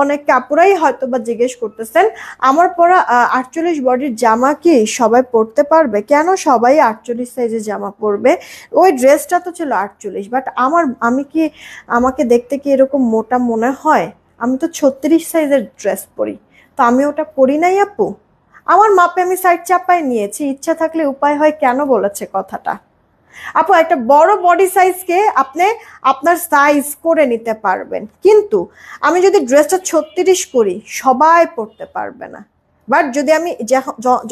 অনেক কাপুরাই হয়তো বা জিজ্ঞেস করতেছেন আমার পরা আটচল্লিশ বডির জামা কি সবাই পরতে পারবে কেন সবাই আটচল্লিশ সাইজের জামা পরবে ওই ড্রেসটা তো ছিল আটচল্লিশ বাট আমার আমি কি আমাকে দেখ দেখতে কি এরকম মোটা মনে হয় আমি তো ছত্রিশ সাইজের ড্রেস পরি তো আমি ওটা পরি নাই আপু আমার মাপে আমি সাইড চাপায় নিয়েছি ইচ্ছা থাকলে উপায় হয় কেন বলেছে কথাটা আপু একটা বড় বডি সাইজকে আপনি আপনার সাইজ করে নিতে পারবেন কিন্তু আমি যদি ড্রেসটা ছত্রিশ করি সবাই পরতে পারবে না বাট যদি আমি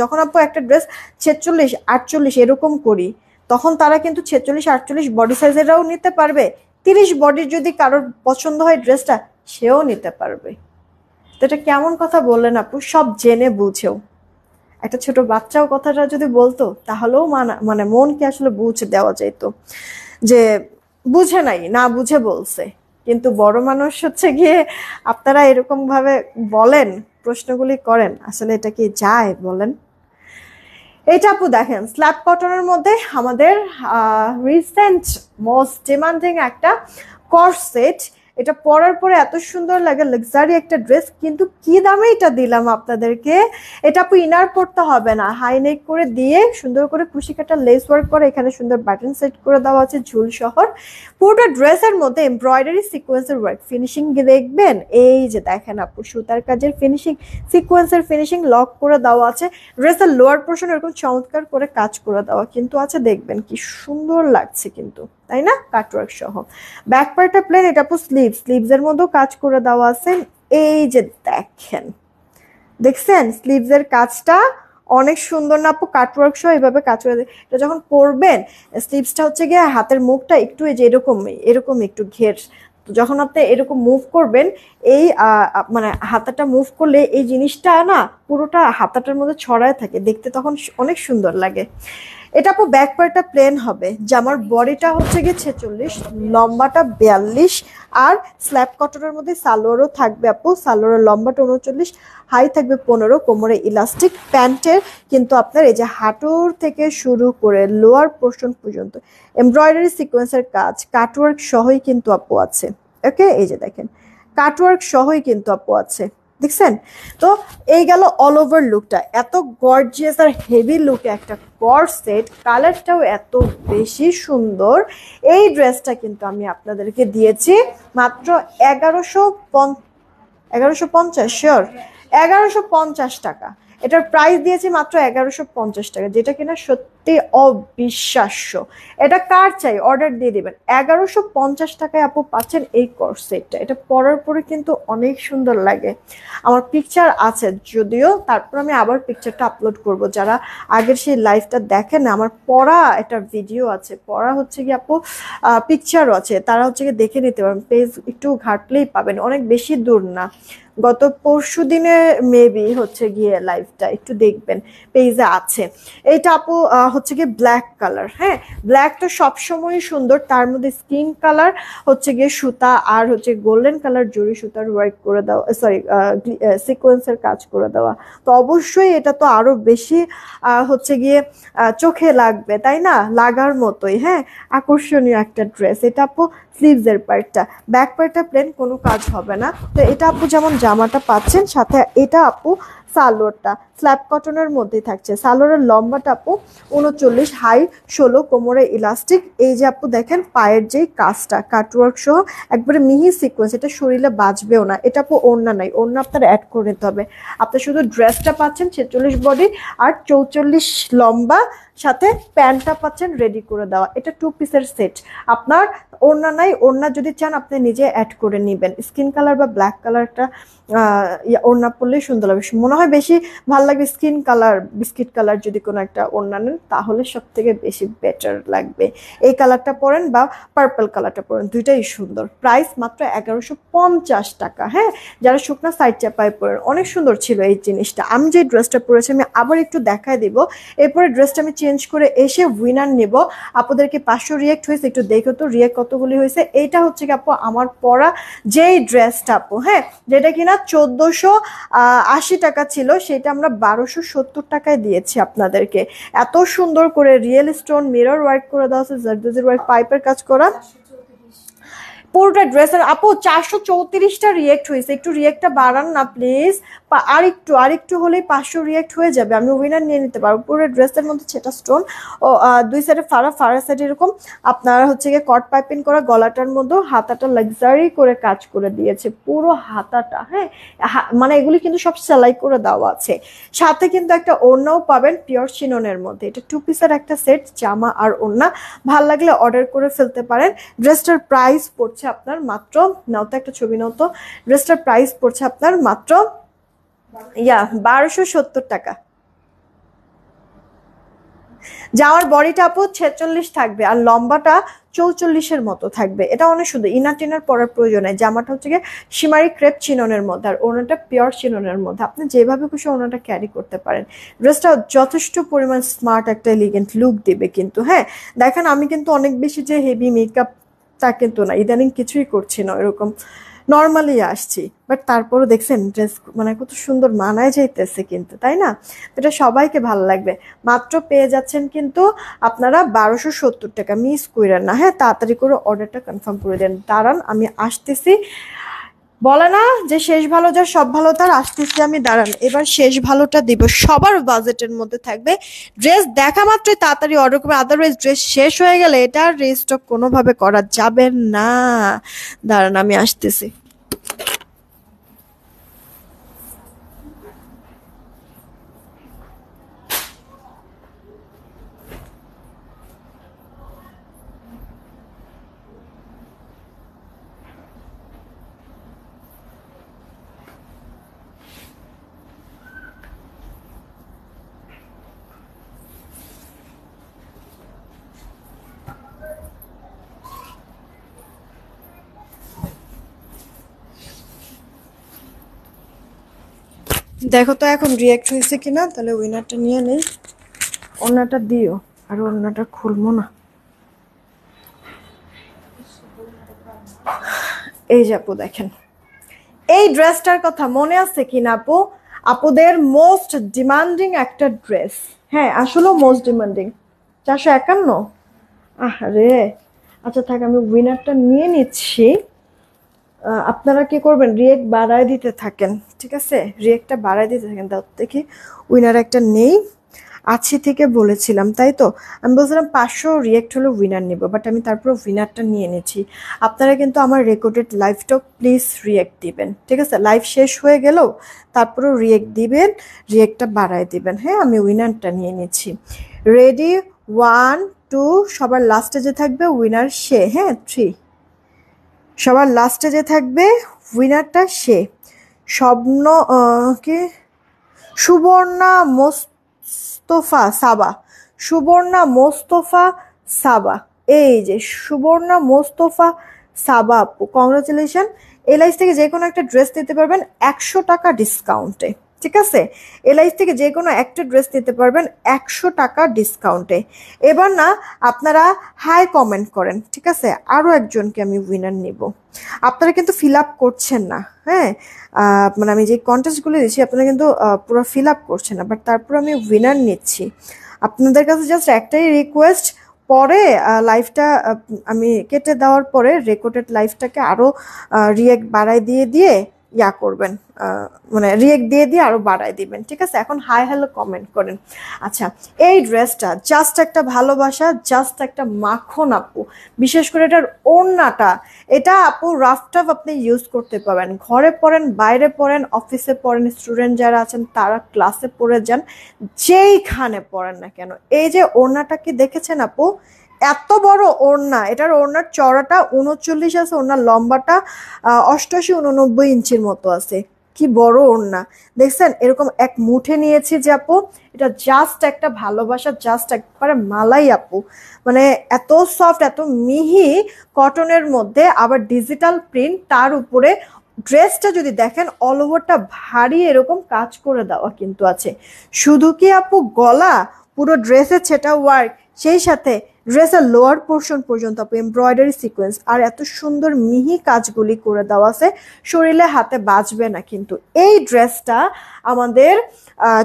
যখন আপু একটা ড্রেস ছেচল্লিশ আটচল্লিশ এরকম করি তখন তারা কিন্তু ছেচল্লিশ আটচল্লিশ বডি সাইজেরাও নিতে পারবে তিরিশ বডির যদি কারোর পছন্দ হয় ড্রেসটা সেও নিতে পারবে তো এটা কেমন কথা বললেন আপু সব জেনে বুঝেও একটা ছোট বাচ্চাও কথাটা যদি বলতো তাহলেও মানে মনকে আসলে বুঝে দেওয়া যেত যে বুঝে নাই না বুঝে বলছে কিন্তু বড় মানুষ হচ্ছে গিয়ে আপনারা এরকমভাবে বলেন প্রশ্নগুলি করেন আসলে এটা কি যায় বলেন এটা আপু দেখেন স্ল্যাব কটনের মধ্যে আমাদের রিসেন্ট মোস্ট ডিমান্ডিং একটা সেট এটা পরার পরে এত সুন্দর লাগে লাক্সারি একটা ড্রেস কিন্তু কি দামে এটা দিলাম আপনাদেরকে এটা আপু ইনার পরতে হবে না হাই নেক করে দিয়ে সুন্দর করে খুশি কাটা লেস ওয়ার্ক করে এখানে সুন্দর বাটন সেট করে দেওয়া আছে ঝুল শহর পুরোটা ড্রেসের মধ্যে এমব্রয়ডারি সিকোয়েন্সের ওয়ার্ক ফিনিশিং দেখবেন এই যে দেখেন আপু সুতার কাজের ফিনিশিং সিকোয়েন্সের ফিনিশিং লক করে দেওয়া আছে ড্রেসের লোয়ার পোর্শন এরকম চমৎকার করে কাজ করে দেওয়া কিন্তু আছে দেখবেন কি সুন্দর লাগছে কিন্তু তাই না কাটওয়ার্ক সহ ব্যাক পার্টটা প্লেন এটা আপু স্লিভ স্লিভসের মধ্যেও কাজ করে দেওয়া আছে এই যে দেখেন দেখছেন স্লিভসের কাজটা অনেক সুন্দর না আপু কাটওয়ার্ক সহ এভাবে কাজ করে এটা যখন পরবেন স্লিভসটা হচ্ছে গিয়ে হাতের মুখটা একটু এই যে এরকম এরকম একটু ঘের তো যখন আপনি এরকম মুভ করবেন এই মানে হাতাটা মুভ করলে এই জিনিসটা না পুরোটা হাতাটার মধ্যে ছড়ায় থাকে দেখতে তখন অনেক সুন্দর লাগে এটা আপু ব্যাক পার্টটা প্লেন হবে আমার বডিটা হচ্ছে গিয়ে ছেচল্লিশ লম্বাটা বিয়াল্লিশ আর স্ল্যাব কটনের মধ্যে সালোয়ারও থাকবে আপু সালোয়ারের লম্বাটা উনচল্লিশ হাই থাকবে পনেরো কোমরে ইলাস্টিক প্যান্টের কিন্তু আপনার এই যে হাঁটুর থেকে শুরু করে লোয়ার পোর্শন পর্যন্ত এমব্রয়ডারি সিকোয়েন্সের কাজ কাটওয়ার্ক সহই কিন্তু আপু আছে ওকে এই যে দেখেন কাটওয়ার্ক সহই কিন্তু আপু আছে দেখছেন তো এই গেল অল ওভার লুকটা এত গর্জিয়াস আর হেভি লুকে একটা সেট কালারটাও এত বেশি সুন্দর এই ড্রেসটা কিন্তু আমি আপনাদেরকে দিয়েছি মাত্র এগারোশো পন এগারোশো পঞ্চাশ শিওর এগারোশো পঞ্চাশ টাকা এটার প্রাইস দিয়েছি মাত্র এগারোশো পঞ্চাশ টাকা যেটা কিনা সত্যি সত্যি অবিশ্বাস্য এটা কার চাই অর্ডার দিয়ে দেবেন এগারোশো পঞ্চাশ টাকায় আপু পাচ্ছেন এই সেটটা এটা পরার পরে কিন্তু অনেক সুন্দর লাগে আমার পিকচার আছে যদিও তারপর আমি আবার পিকচারটা আপলোড করব যারা আগের সেই লাইফটা দেখেন আমার পড়া একটা ভিডিও আছে পড়া হচ্ছে কি আপু পিকচারও আছে তারা হচ্ছে কি দেখে নিতে পারেন পেজ একটু ঘাটলেই পাবেন অনেক বেশি দূর না গত পরশু দিনে মেবি হচ্ছে গিয়ে লাইভটা একটু দেখবেন পেজে আছে এটা আপু হচ্ছে গিয়ে ব্ল্যাক কালার হ্যাঁ ব্ল্যাক তো সবসময় সুন্দর তার মধ্যে স্কিন কালার হচ্ছে গিয়ে সুতা আর হচ্ছে গোল্ডেন কালার জরি সুতার ওয়ার্ক করে দেওয়া সরি সিকোয়েন্সের কাজ করে দেওয়া তো অবশ্যই এটা তো আরও বেশি হচ্ছে গিয়ে চোখে লাগবে তাই না লাগার মতোই হ্যাঁ আকর্ষণীয় একটা ড্রেস এটা আপু স্লিভসের পার্টটা ব্যাক পার্টটা প্লেন কোনো কাজ হবে না তো এটা আপু যেমন জামাটা পাচ্ছেন সাথে এটা আপু সালোয়ারটা স্ল্যাপ কটনের মধ্যেই থাকছে সালোয়ারের লম্বাটা আপু উনচল্লিশ হাই ষোলো কোমরে ইলাস্টিক এই যে আপু দেখেন পায়ের যে কাজটা কাটওয়ার্ক সহ একবারে মিহি সিকোয়েন্স এটা শরীরে বাঁচবেও না এটা আপু ওড়না নাই ওড়না আপনার অ্যাড করে নিতে হবে আপনি শুধু ড্রেসটা পাচ্ছেন ছেচল্লিশ বডি আর চৌচল্লিশ লম্বা সাথে প্যান্টটা পাচ্ছেন রেডি করে দেওয়া এটা টু পিসের সেট আপনার ওড়না নাই ওড়না যদি চান আপনি নিজে অ্যাড করে নেবেন স্কিন কালার বা ব্ল্যাক কালারটা ওড়না পরলেই সুন্দর লাগবে মনে হয় বেশি ভাল লাগবে স্কিন কালার বিস্কিট কালার যদি কোনো একটা ওড়না নেন তাহলে সব থেকে বেশি বেটার লাগবে এই কালারটা পরেন বা পার্পল কালারটা পরেন দুইটাই সুন্দর প্রাইস মাত্র এগারোশো পঞ্চাশ টাকা হ্যাঁ যারা শুকনা সাইড চাপায় পরেন অনেক সুন্দর ছিল এই জিনিসটা আমি যে ড্রেসটা পরেছি আমি আবার একটু দেখায় দেবো এরপরে ড্রেসটা আমি চেঞ্জ করে এসে উইনার নেব আপনাদেরকে পাঁচশো রিয়েক্ট হয়েছে একটু দেখো তো রিয়েক্ট কতগুলি হয়েছে এইটা হচ্ছে কি আপু আমার পরা যেই ড্রেসটা আপু হ্যাঁ যেটা কিনা চোদ্দোশো আশি টাকা ছিল সেটা আমরা বারোশো সত্তর টাকায় দিয়েছি আপনাদেরকে এত সুন্দর করে রিয়েল স্টোন মিরর ওয়ার্ক করে দেওয়া হচ্ছে জারদোজির ওয়ার্ক পাইপের কাজ করা পুরোটা ড্রেসের আপু চারশো চৌত্রিশটা রিয়েক্ট হয়েছে একটু রিয়েক্টটা বাড়ান না প্লিজ আরেকটু আরেকটু হলেই পাঁচশো রিয়াক্ট হয়ে যাবে আমি উইনার নিয়ে নিতে পারবো পুরো ড্রেসের মধ্যে সেটা স্টোন ও দুই সাইডে ফারা ফারা সাইড এরকম আপনার হচ্ছে গিয়ে কট পাইপিং করা গলাটার মধ্যেও হাতাটা লাক্সারি করে কাজ করে দিয়েছে পুরো হাতাটা হ্যাঁ মানে এগুলি কিন্তু সব সেলাই করে দেওয়া আছে সাথে কিন্তু একটা ওড়নাও পাবেন পিওর চিননের মধ্যে এটা টু পিসের একটা সেট জামা আর ওড়না ভাল লাগলে অর্ডার করে ফেলতে পারেন ড্রেসটার প্রাইস পড়ছে আপনার মাত্র নাও তো একটা ছবি নাও তো ড্রেসটার প্রাইস পড়ছে আপনার মাত্র ইয়া বারোশো সত্তর টাকা যাওয়ার বডিটা আপু ছেচল্লিশ থাকবে আর লম্বাটা চৌচল্লিশের মতো থাকবে এটা অনেক সুন্দর ইনার টিনার পরার প্রয়োজন হয় জামাটা হচ্ছে গিয়ে সিমারি ক্রেপ চিননের মধ্যে আর ওনাটা পিওর চিননের মধ্যে আপনি যেভাবে খুশি ওনাটা ক্যারি করতে পারেন ড্রেসটা যথেষ্ট পরিমাণ স্মার্ট একটা এলিগেন্ট লুক দেবে কিন্তু হ্যাঁ দেখেন আমি কিন্তু অনেক বেশি যে হেভি মেকআপ তা কিন্তু না ইদানিং কিছুই করছি না এরকম নর্মালি আসছি বাট তারপরও দেখছেন ড্রেস মানে কত সুন্দর মানায় যাইতেছে কিন্তু তাই না এটা সবাইকে ভালো লাগবে মাত্র পেয়ে যাচ্ছেন কিন্তু আপনারা বারোশো সত্তর টাকা মিস করেন না হ্যাঁ তাড়াতাড়ি করে অর্ডারটা কনফার্ম করে দেন দাঁড়ান আমি আসতেছি বলে না যে শেষ ভালো যা সব ভালো তার আসতেছি আমি দাঁড়ান এবার শেষ ভালোটা দিব সবার বাজেটের মধ্যে থাকবে ড্রেস দেখা মাত্রই তাড়াতাড়ি অর্ডার করবে আদারওয়াইজ ড্রেস শেষ হয়ে গেলে এটা রেস্টক কোনোভাবে করা যাবে না দাঁড়ান আমি আসতেছি দেখো তো এখন রিয়াক্ট হয়েছে কিনা তাহলে উইনারটা নিয়ে নেই অন্যটা দিও আর অন্যটা খুলবো না এই যে আপু দেখেন এই ড্রেসটার কথা মনে আছে কিনা আপু আপুদের মোস্ট ডিমান্ডিং একটা ড্রেস হ্যাঁ আসলেও মোস্ট ডিমান্ডিং চারশো একান্ন আহ রে আচ্ছা থাক আমি উইনারটা নিয়ে নিচ্ছি আপনারা কি করবেন রিয়েক্ট বাড়ায় দিতে থাকেন ঠিক আছে রিয়েক্টটা বাড়ায় দিতে থাকেন তার থেকে উইনার একটা নেই আছি থেকে বলেছিলাম তাই তো আমি বলছিলাম পাঁচশো রিয়েক্ট হলো উইনার নেব বাট আমি তারপর উইনারটা নিয়ে নিয়েছি আপনারা কিন্তু আমার রেকর্ডেড লাইভটাও প্লিজ রিয়েক্ট দিবেন ঠিক আছে লাইভ শেষ হয়ে গেলেও তারপরেও রিয়েক্ট দিবেন রিয়েক্টটা বাড়ায় দিবেন হ্যাঁ আমি উইনারটা নিয়ে নিচ্ছি রেডি ওয়ান টু সবার লাস্টে যে থাকবে উইনার সে হ্যাঁ থ্রি সবার লাস্টে যে থাকবে উইনারটা সে স্বপ্ন কে সুবর্ণা মোস্তফা সাবা সুবর্ণা মোস্তফা সাবা এই যে সুবর্ণা মোস্তফা সাবা কংগ্রাচুলেশন এলআইস থেকে যে কোনো একটা ড্রেস দিতে পারবেন একশো টাকা ডিসকাউন্টে ঠিক আছে এলআইস থেকে যে কোনো একটা ড্রেস নিতে পারবেন একশো টাকা ডিসকাউন্টে এবার না আপনারা হাই কমেন্ট করেন ঠিক আছে আরও একজনকে আমি উইনার নিব আপনারা কিন্তু ফিল আপ করছেন না হ্যাঁ মানে আমি যে কন্টেস্টগুলো দিচ্ছি আপনারা কিন্তু পুরো ফিল আপ করছেন না বাট তারপর আমি উইনার নিচ্ছি আপনাদের কাছে জাস্ট একটাই রিকোয়েস্ট পরে লাইফটা আমি কেটে দেওয়ার পরে রেকর্ডেড লাইফটাকে আরও রিয়েক্ট বাড়ায় দিয়ে দিয়ে ইয়া করবেন মানে রিয়েক্ট দিয়ে দিয়ে আরো বাড়ায় দিবেন ঠিক আছে এখন হাই হ্যালো কমেন্ট করেন আচ্ছা এই ড্রেসটা জাস্ট একটা ভালোবাসা জাস্ট একটা মাখন আপু বিশেষ করে এটার ওড়নাটা এটা আপু রাফটাফ আপনি ইউজ করতে পারেন ঘরে পড়েন বাইরে পড়েন অফিসে পড়েন স্টুডেন্ট যারা আছেন তারা ক্লাসে পড়ে যান যেইখানে পড়েন না কেন এই যে ওড়নাটা কি দেখেছেন আপু এত বড় ওড়না এটার ওড়নার চড়াটা উনচল্লিশ আছে ওড়নার লম্বাটা অষ্টাশি উননব্বই ইঞ্চির মতো আছে কি বড় ওড়না দেখছেন এরকম এক মুঠে নিয়েছি যে আপু এটা জাস্ট একটা ভালোবাসা জাস্ট একবারে মালাই আপু মানে এত সফট এত মিহি কটনের মধ্যে আবার ডিজিটাল প্রিন্ট তার উপরে ড্রেসটা যদি দেখেন অল ওভারটা ভারী এরকম কাজ করে দেওয়া কিন্তু আছে শুধু কি আপু গলা পুরো ড্রেসের সেটা ওয়ার্ক সেই সাথে ড্রেসের লোয়ার পোর্শন পর্যন্ত আপু এমব্রয়ডারি সিকোয়েন্স আর এত সুন্দর মিহি কাজগুলি করে দেওয়া আছে শরীরে হাতে বাঁচবে না কিন্তু এই ড্রেসটা আমাদের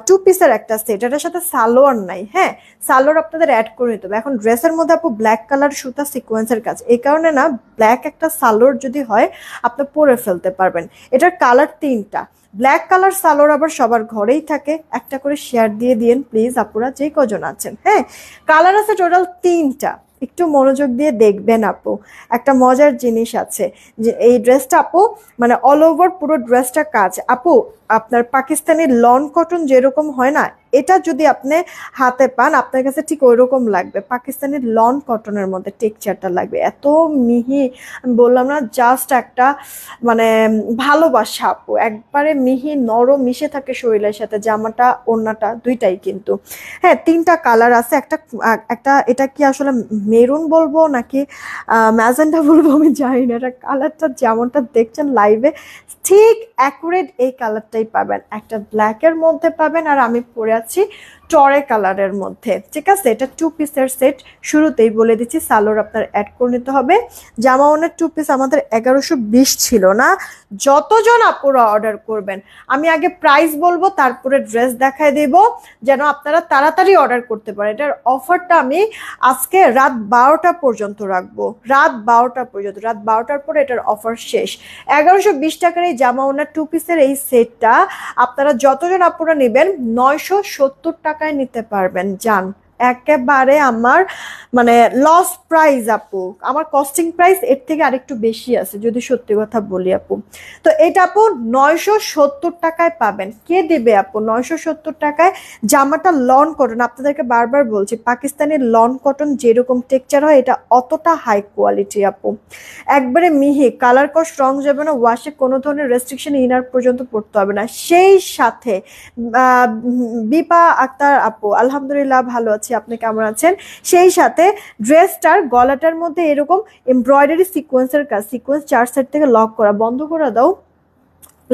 টু পিসের একটা সেট এটার সাথে সালোয়ার নাই হ্যাঁ সালোয়ার আপনাদের অ্যাড করে নিতে হবে এখন ড্রেসের মধ্যে আপু ব্ল্যাক কালার সুতা সিকোয়েন্সের কাজ এই কারণে না ব্ল্যাক একটা সালোয়ার যদি হয় আপনি পরে ফেলতে পারবেন এটার কালার তিনটা ব্ল্যাক কালার সালোর আবার সবার ঘরেই থাকে একটা করে শেয়ার দিয়ে দিয়েন প্লিজ আপুরা যে কজন আছেন হ্যাঁ কালার আছে টোটাল তিনটা একটু মনোযোগ দিয়ে দেখবেন আপু একটা মজার জিনিস আছে যে এই ড্রেসটা আপু মানে অল ওভার পুরো ড্রেসটা কাজ আপু আপনার পাকিস্তানি লন কটন যেরকম হয় না এটা যদি আপনি হাতে পান আপনার কাছে ঠিক ওই রকম লাগবে পাকিস্তানের লন কটনের মধ্যে টেক্সচারটা লাগবে এত মিহি বললাম না জাস্ট একটা মানে ভালোবাসা আপু একবারে মিহি নরম মিশে থাকে শরীরের সাথে জামাটা ওড়নাটা দুইটাই কিন্তু হ্যাঁ তিনটা কালার আছে একটা একটা এটা কি আসলে মেরুন বলবো নাকি ম্যাজেন্ডা বলবো আমি জানি না এটা কালারটা যেমনটা দেখছেন লাইভে ঠিক অ্যাকুরেট এই কালারটাই পাবেন একটা ব্ল্যাকের মধ্যে পাবেন আর আমি পরে আছি টরে কালারের মধ্যে ঠিক আছে এটা টু পিসের সেট শুরুতেই বলে দিচ্ছি সালোর আপনার অ্যাড করে নিতে হবে জামা ওনার টু পিস আমাদের এগারোশো বিশ ছিল না যতজন আপুরা অর্ডার করবেন আমি আগে প্রাইস বলবো তারপরে ড্রেস দেখায় দেব যেন আপনারা তাড়াতাড়ি অর্ডার করতে পারেন এটার অফারটা আমি আজকে রাত বারোটা পর্যন্ত রাখবো রাত বারোটা পর্যন্ত রাত বারোটার পরে এটার অফার শেষ এগারোশো বিশ টাকার এই জামা ওনার টু পিসের এই সেটটা আপনারা যতজন আপুরা নেবেন নয়শো সত্তর টাকা টাকায় নিতে পারবেন যান একেবারে আমার মানে লস প্রাইস আপু আমার কস্টিং প্রাইস এর থেকে আরেকটু বেশি আছে যদি সত্যি কথা বলি আপু তো এটা আপু নয়শো সত্তর টাকায় পাবেন কে দেবে আপু নয়শো সত্তর টাকায় জামাটা লন কটন আপনাদেরকে বারবার বলছি পাকিস্তানের লন কটন যেরকম টেকচার হয় এটা অতটা হাই কোয়ালিটি আপু একবারে মিহি কালার কস্ট রং যাবে না ওয়াশে কোনো ধরনের রেস্ট্রিকশন ইনার পর্যন্ত পড়তে হবে না সেই সাথে বিপা আক্তার আপু আলহামদুলিল্লাহ ভালো আছে আছি আপনি কেমন আছেন সেই সাথে ড্রেসটার গলাটার মধ্যে এরকম এমব্রয়ডারি সিকোয়েন্সের কাজ সিকোয়েন্স চার সাইড থেকে লক করা বন্ধ করে দাও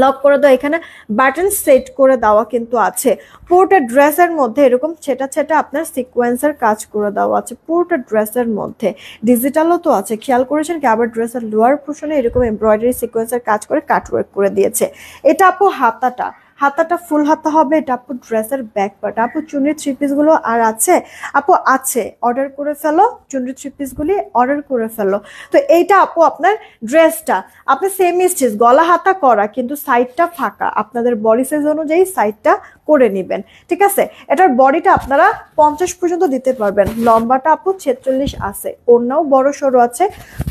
লক করে দাও এখানে বাটন সেট করে দেওয়া কিন্তু আছে পুরোটা ড্রেসের মধ্যে এরকম ছেটা ছেটা আপনার সিকোয়েন্সের কাজ করে দেওয়া আছে পুরোটা ড্রেসের মধ্যে ডিজিটালও তো আছে খেয়াল করেছেন কি আবার ড্রেসের লোয়ার পোর্শনে এরকম এমব্রয়ডারি সিকোয়েন্সের কাজ করে কাটওয়ার্ক করে দিয়েছে এটা আপু হাতাটা হাতাটা ফুল হাতা হবে এটা আপু ড্রেসের ব্যাক পার্ট আপু চুনির থ্রি পিসগুলো আর আছে আপু আছে অর্ডার করে ফেলো চুনির থ্রি পিসগুলি অর্ডার করে ফেলো তো এইটা আপু আপনার ড্রেসটা আপনি সেম স্টিচ গলা হাতা করা কিন্তু সাইডটা ফাঁকা আপনাদের বডি সাইজ অনুযায়ী সাইডটা করে নেবেন ঠিক আছে এটার বডিটা আপনারা পঞ্চাশ পর্যন্ত দিতে পারবেন লম্বাটা আপু ছেচল্লিশ আছে ওড়নাও বড় সরু আছে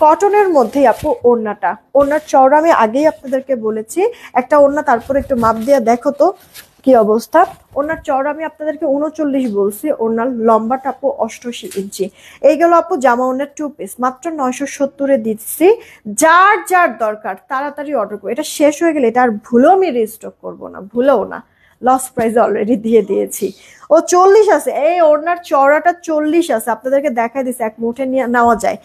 কটনের মধ্যেই আপু ওড়নাটা ওড়নার চওড়া আমি আগেই আপনাদেরকে বলেছি একটা ওড়না তারপর একটু মাপ দিয়ে দেখো তো কি অবস্থা ওনার চড় আমি আপনাদেরকে উনচল্লিশ বলছি ওনার লম্বাটা আপু অষ্টশি ইঞ্চি এই গেল আপু জামা ওনার টু পিস মাত্র নয়শো সত্তরে দিচ্ছি যার যার দরকার তাড়াতাড়ি অর্ডার করবো এটা শেষ হয়ে গেলে এটা আর ভুলেও আমি রিস্টক করবো না ভুলেও না লস প্রাইজ অলরেডি দিয়ে দিয়েছি ও চল্লিশ আছে এই ওড়নার চড়াটা চল্লিশ আছে আপনাদেরকে দেখাই দিছে এক মুঠে নিয়ে নেওয়া যায়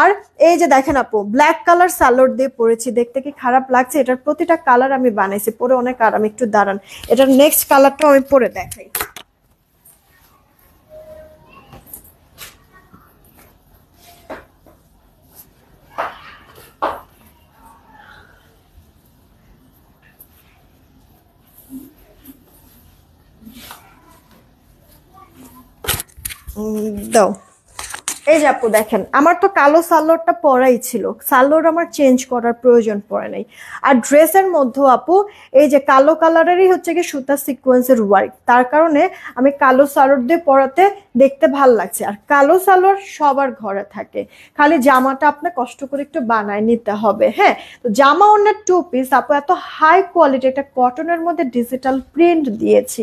আর এই যে দেখেন আপু ব্ল্যাক কালার সালোড দিয়ে পরেছি দেখতে কি খারাপ লাগছে এটার প্রতিটা কালার আমি বানাইছি পরে অনেক আরাম একটু দাঁড়ান এটার নেক্সট কালারটাও আমি পরে দেখাই দাও এই যে আপু দেখেন আমার তো কালো সালোয়ারটা পরাই ছিল সালোয়ার আমার চেঞ্জ করার প্রয়োজন পড়ে নাই আর ড্রেসের মধ্যেও আপু এই যে কালো কালারেরই হচ্ছে কি সুতা সিকোয়েন্সের ওয়ার্ক তার কারণে আমি কালো সালোয়ার দিয়ে পরাতে দেখতে ভাল লাগছে আর কালো সালোয়ার সবার ঘরে থাকে খালি জামাটা আপনার কষ্ট করে একটু বানায় নিতে হবে হ্যাঁ তো জামা অন্য টু পিস আপু এত হাই কোয়ালিটি একটা কটনের মধ্যে ডিজিটাল প্রিন্ট দিয়েছি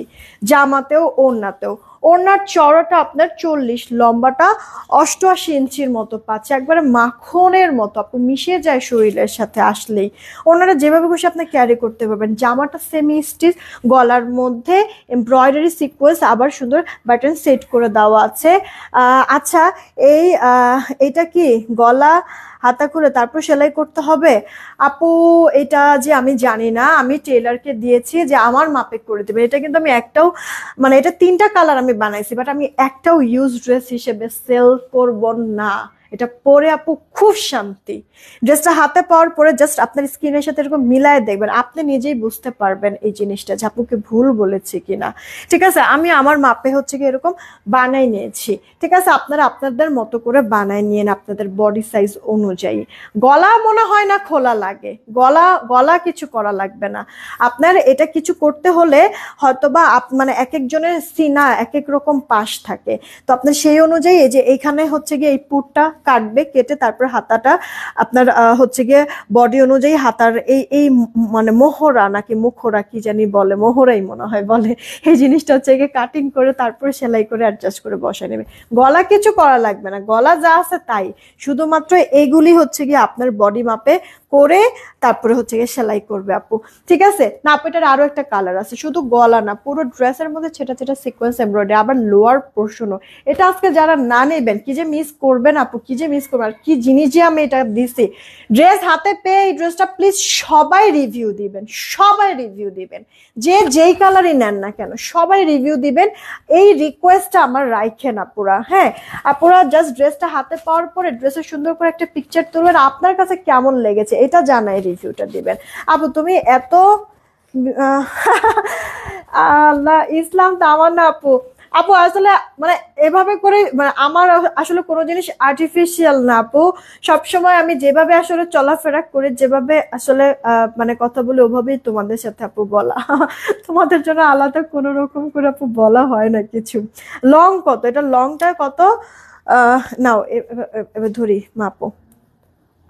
জামাতেও ওড়নাতেও ওনার চড়াটা আপনার চল্লিশ লম্বাটা অষ্টআশি ইঞ্চির মতো পাচ্ছে একবারে মাখনের মতো আপনি মিশে যায় শরীরের সাথে আসলেই ওনারা যেভাবে খুশি আপনি ক্যারি করতে পারবেন জামাটা সেমি স্টিচ গলার মধ্যে এমব্রয়ডারি সিকোয়েন্স আবার সুন্দর বাটন সেট করে দেওয়া আছে আচ্ছা এই এটা কি গলা হাতা খুলে তারপর সেলাই করতে হবে আপু এটা যে আমি জানি না আমি টেলারকে দিয়েছি যে আমার মাপে করে দেবে এটা কিন্তু আমি একটাও মানে এটা তিনটা কালার আমি বানাইছি বাট আমি একটাও ইউজ ড্রেস হিসেবে সেল করব না এটা পরে আপু খুব শান্তি ড্রেসটা হাতে পাওয়ার পরে জাস্ট আপনার স্কিনের সাথে এরকম মিলায় দেখবেন আপনি নিজেই বুঝতে পারবেন এই জিনিসটা ঝাপুকে ভুল বলেছে কিনা ঠিক আছে আমি আমার মাপে হচ্ছে কি এরকম বানাই নিয়েছি ঠিক আছে আপনারা আপনাদের মতো করে বানাই নিয়েন আপনাদের বডি সাইজ অনুযায়ী গলা মনে হয় না খোলা লাগে গলা গলা কিছু করা লাগবে না আপনার এটা কিছু করতে হলে হয়তোবা মানে এক একজনের সিনা এক এক রকম পাশ থাকে তো আপনার সেই অনুযায়ী এই যে এইখানে হচ্ছে গিয়ে এই পুরটা কাটবে কেটে তারপর হাতাটা আপনার হচ্ছে গিয়ে বডি অনুযায়ী হাতার এই এই মানে মোহরা নাকি মুখরা কি জানি বলে মোহরাই মনে হয় বলে এই জিনিসটা হচ্ছে গিয়ে কাটিং করে তারপর সেলাই করে অ্যাডজাস্ট করে বসায় নেবে গলা কিছু করা লাগবে না গলা যা আছে তাই শুধুমাত্র এগুলি হচ্ছে গিয়ে আপনার বডি মাপে করে তারপরে হচ্ছে গিয়ে সেলাই করবে আপু ঠিক আছে না আপু এটার আরও একটা কালার আছে শুধু গলা না পুরো ড্রেসের মধ্যে ছেটা ছেটা সিকোয়েন্স এমব্রয়ডারি আবার লোয়ার পোর্শনও এটা আজকে যারা না নেবেন কি যে মিস করবেন আপু কি যে মিস করবো আর কি জিনিস যে আমি এটা দিছি ড্রেস হাতে পেয়ে এই ড্রেসটা প্লিজ সবাই রিভিউ দিবেন সবাই রিভিউ দিবেন যে যেই কালারই নেন না কেন সবাই রিভিউ দিবেন এই রিকোয়েস্টটা আমার রাইখেন আপুরা হ্যাঁ আপুরা জাস্ট ড্রেসটা হাতে পাওয়ার পরে ড্রেসের সুন্দর করে একটা পিকচার তুলবেন আপনার কাছে কেমন লেগেছে এটা জানাই রিভিউটা দিবেন আপু তুমি এত *laughs* আল্লাহ ইসলাম আমার না আপু আপু আসলে মানে এভাবে করে মানে আমার আসলে কোনো জিনিস আর্টিফিশিয়াল না আপু সবসময় আমি যেভাবে আসলে চলাফেরা করে যেভাবে আসলে মানে কথা বলি ওভাবেই তোমাদের সাথে আপু বলা তোমাদের জন্য আলাদা কোনো রকম করে আপু বলা হয় না কিছু লং কত এটা লংটা কত নাও এবার ধরি মাপো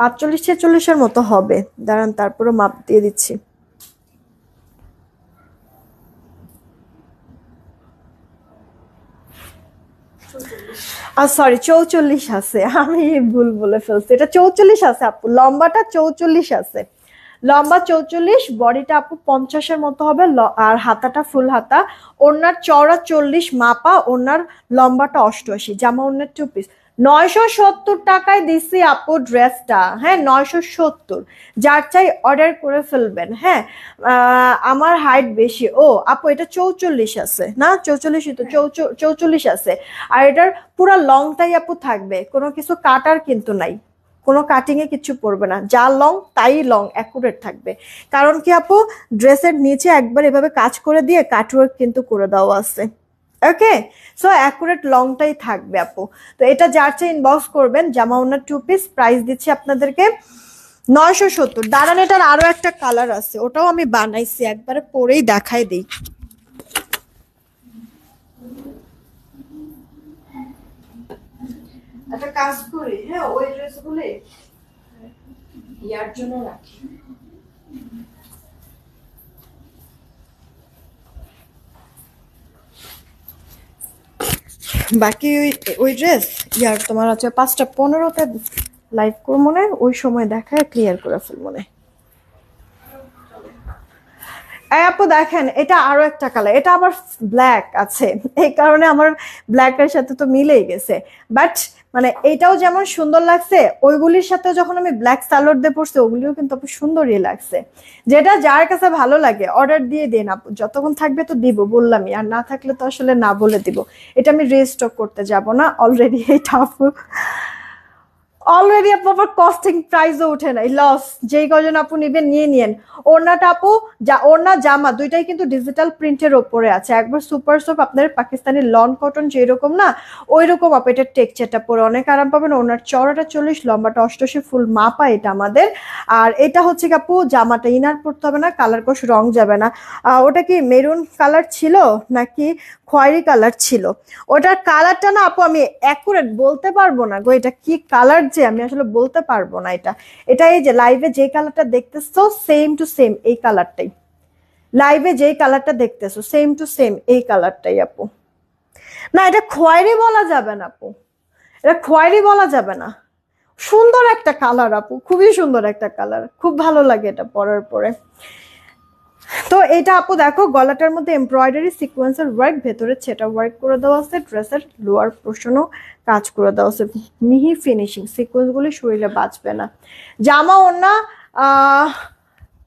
আটচল্লিশ ছেচল্লিশের মতো হবে দাঁড়ান তারপরে মাপ দিয়ে দিচ্ছি আর সরি চৌচল্লিশ আছে আমি ভুল বলে ফেলছি এটা চৌচল্লিশ আছে আপু লম্বাটা চৌচল্লিশ আছে লম্বা চৌচল্লিশ বডিটা আপু পঞ্চাশের মতো হবে আর হাতাটা ফুল হাতা ওনার চওড়া চল্লিশ মাপা ওনার লম্বাটা অষ্টআশি জামা ওনার টু পিস নয়শো সত্তর টাকায় দিছি আপু ড্রেসটা হ্যাঁ নয়শো সত্তর যার চাই অর্ডার করে ফেলবেন হ্যাঁ আমার হাইট বেশি ও আপু এটা চৌচল্লিশ আছে না চৌচল্লিশই তো হ্যাঁ। চৌচল্লিশ আছে আর এটার পুরো লংটাই আপু থাকবে কোনো কিছু কাটার কিন্তু নাই কোনো কাটিংয়ে কিছু পড়বে না যা লং তাই লং অ্যাকুরেট থাকবে কারণ কি আপু ড্রেসের নিচে একবার এভাবে কাজ করে দিয়ে কাটওয়ার্ক কিন্তু করে দেওয়া আছে ওকে সো অ্যাকুরেট লংটাই থাকবে আপু তো এটা যার চেয়ে ইনবক্স করবেন জামা ওনার টু পিস প্রাইস দিচ্ছি আপনাদেরকে নয়শো সত্তর দাঁড়ান এটার আরও একটা কালার আছে ওটাও আমি বানাইছি একবারে পরেই দেখাই দিই একটা কাজ করি হ্যাঁ ওই ড্রেসগুলো ইয়ার জন্য রাখি বাকি ওই ওই ড্রেস ইয়ার তোমার হচ্ছে পাঁচটা পনেরোতে লাইভ করে মনে ওই সময় দেখায় ক্লিয়ার করে ফেল মনে আপু দেখেন এটা আরো একটা কালার এটা আমার ব্ল্যাক আছে এই কারণে আমার ব্ল্যাকের সাথে তো মিলেই গেছে বাট মানে এটাও যেমন সুন্দর লাগছে ওইগুলির সাথে যখন আমি ব্ল্যাক সালোয়ার দিয়ে পরছি ওগুলিও কিন্তু আপু সুন্দরই লাগছে যেটা যার কাছে ভালো লাগে অর্ডার দিয়ে দিন আপ যতক্ষণ থাকবে তো দিব বললামই আর না থাকলে তো আসলে না বলে দিব এটা আমি রেস্টক করতে যাব না অলরেডি এই টাফ অলরেডি আপু আবার কস্টিং প্রাইসও উঠে নাই লস যেই কজন আপু নেবেন নিয়ে নিয়েন ওড়নাটা আপু যা ওড়না জামা দুইটাই কিন্তু ডিজিটাল প্রিন্টের ওপরে আছে একবার সুপার সোপ আপনার পাকিস্তানি লন কটন যেরকম না ওই রকম আপু টেক্সচারটা পরে অনেক আরাম পাবেন ওনার চড়াটা চল্লিশ লম্বাটা অষ্টশী ফুল মাপা এটা আমাদের আর এটা হচ্ছে আপু জামাটা ইনার পরতে হবে না কালার কোষ রং যাবে না ওটা কি মেরুন কালার ছিল নাকি খয়েরি কালার ছিল ওটার কালারটা না আপু আমি অ্যাকুরেট বলতে পারবো না গো এটা কি কালার যে আমি আসলে বলতে পারবো না এটা এটা এই যে লাইভে যে কালারটা দেখতেছো সেম টু সেম এই কালারটাই লাইভে যে কালারটা দেখতেছো সেম টু সেম এই কালারটাই আপু না এটা খয়েরি বলা যাবে না আপু এটা খয়েরি বলা যাবে না সুন্দর একটা কালার আপু খুবই সুন্দর একটা কালার খুব ভালো লাগে এটা পরার পরে তো এটা আপু দেখো গলাটার মধ্যে এমব্রয়ডারি সিকোয়েন্সের ওয়ার্ক ভেতরে সেটা ওয়ার্ক করে দেওয়া আছে ড্রেসের লোয়ার পোর্শনও কাজ করে দেওয়া আছে মিহি ফিনিশিং সিকোয়েন্সগুলি শরীরে বাঁচবে না জামা ওনা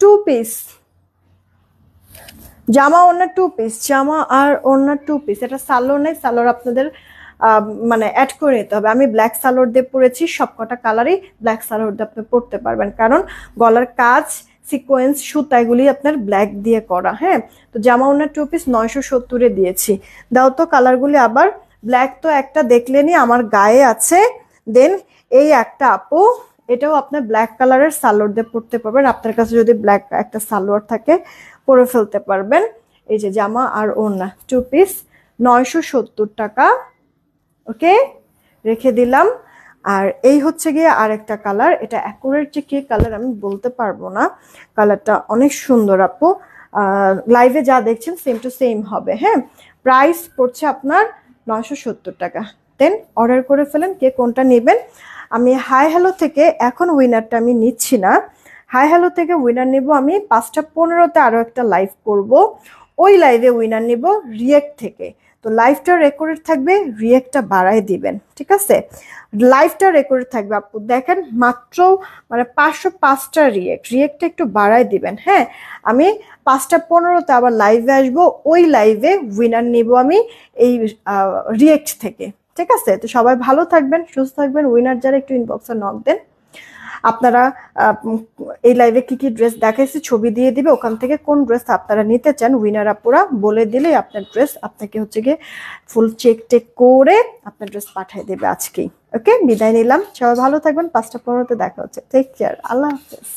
টু পিস জামা ওনার টু পিস জামা আর ওনার টু পিস এটা সালো নেই সালোর আপনাদের মানে অ্যাড করে নিতে হবে আমি ব্ল্যাক সালোর দিয়ে পরেছি সবকটা কালারই ব্ল্যাক সালোর দিয়ে আপনি পরতে পারবেন কারণ গলার কাজ সিকোয়েন্স সুতা এগুলি আপনার ব্ল্যাক দিয়ে করা হ্যাঁ তো জামা ওনার টু পিস নয়শো সত্তরে দিয়েছি দাও তো কালারগুলি আবার ব্ল্যাক তো একটা দেখলেনি আমার গায়ে আছে দেন এই একটা আপু এটাও আপনার ব্ল্যাক কালারের সালোয়ার দিয়ে পরতে পারবেন আপনার কাছে যদি ব্ল্যাক একটা সালোয়ার থাকে পরে ফেলতে পারবেন এই যে জামা আর ওড়না টু পিস নয়শো সত্তর টাকা ওকে রেখে দিলাম আর এই হচ্ছে গিয়ে আর একটা কালার এটা অ্যাকুরেট যে কী কালার আমি বলতে পারবো না কালারটা অনেক সুন্দর আপু লাইভে যা দেখছেন সেম টু সেম হবে হ্যাঁ প্রাইস পড়ছে আপনার নয়শো সত্তর টাকা দেন অর্ডার করে ফেলেন কে কোনটা নেবেন আমি হাই হ্যালো থেকে এখন উইনারটা আমি নিচ্ছি না হাই হ্যালো থেকে উইনার নেব আমি পাঁচটা পনেরোতে আরও একটা লাইভ করব ওই লাইভে উইনার নেব রিয়েক্ট থেকে তো লাইফটা রেকর্ডেড থাকবে রিয়েক্টটা বাড়ায় দিবেন ঠিক আছে লাইভটা রেকর্ড থাকবে আপু দেখেন মাত্র মানে পাঁচশো পাঁচটা রিয়েক্ট রিয়েক্টটা একটু বাড়ায় দিবেন হ্যাঁ আমি পাঁচটা পনেরোতে আবার লাইভে আসবো ওই লাইভে উইনার নিব আমি এই রিয়েক্ট থেকে ঠিক আছে তো সবাই ভালো থাকবেন সুস্থ থাকবেন উইনার যারা একটু ইনবক্সে নক দেন আপনারা এই লাইভে কি কি ড্রেস দেখাইছে ছবি দিয়ে দিবে ওখান থেকে কোন ড্রেস আপনারা নিতে চান উইনার আপুরা বলে দিলে আপনার ড্রেস আপনাকে হচ্ছে গিয়ে ফুল চেক টেক করে আপনার ড্রেস পাঠিয়ে দেবে আজকেই ওকে বিদায় নিলাম সবাই ভালো থাকবেন পাঁচটা পনেরোতে দেখা হচ্ছে টেক কেয়ার আল্লাহ হাফেজ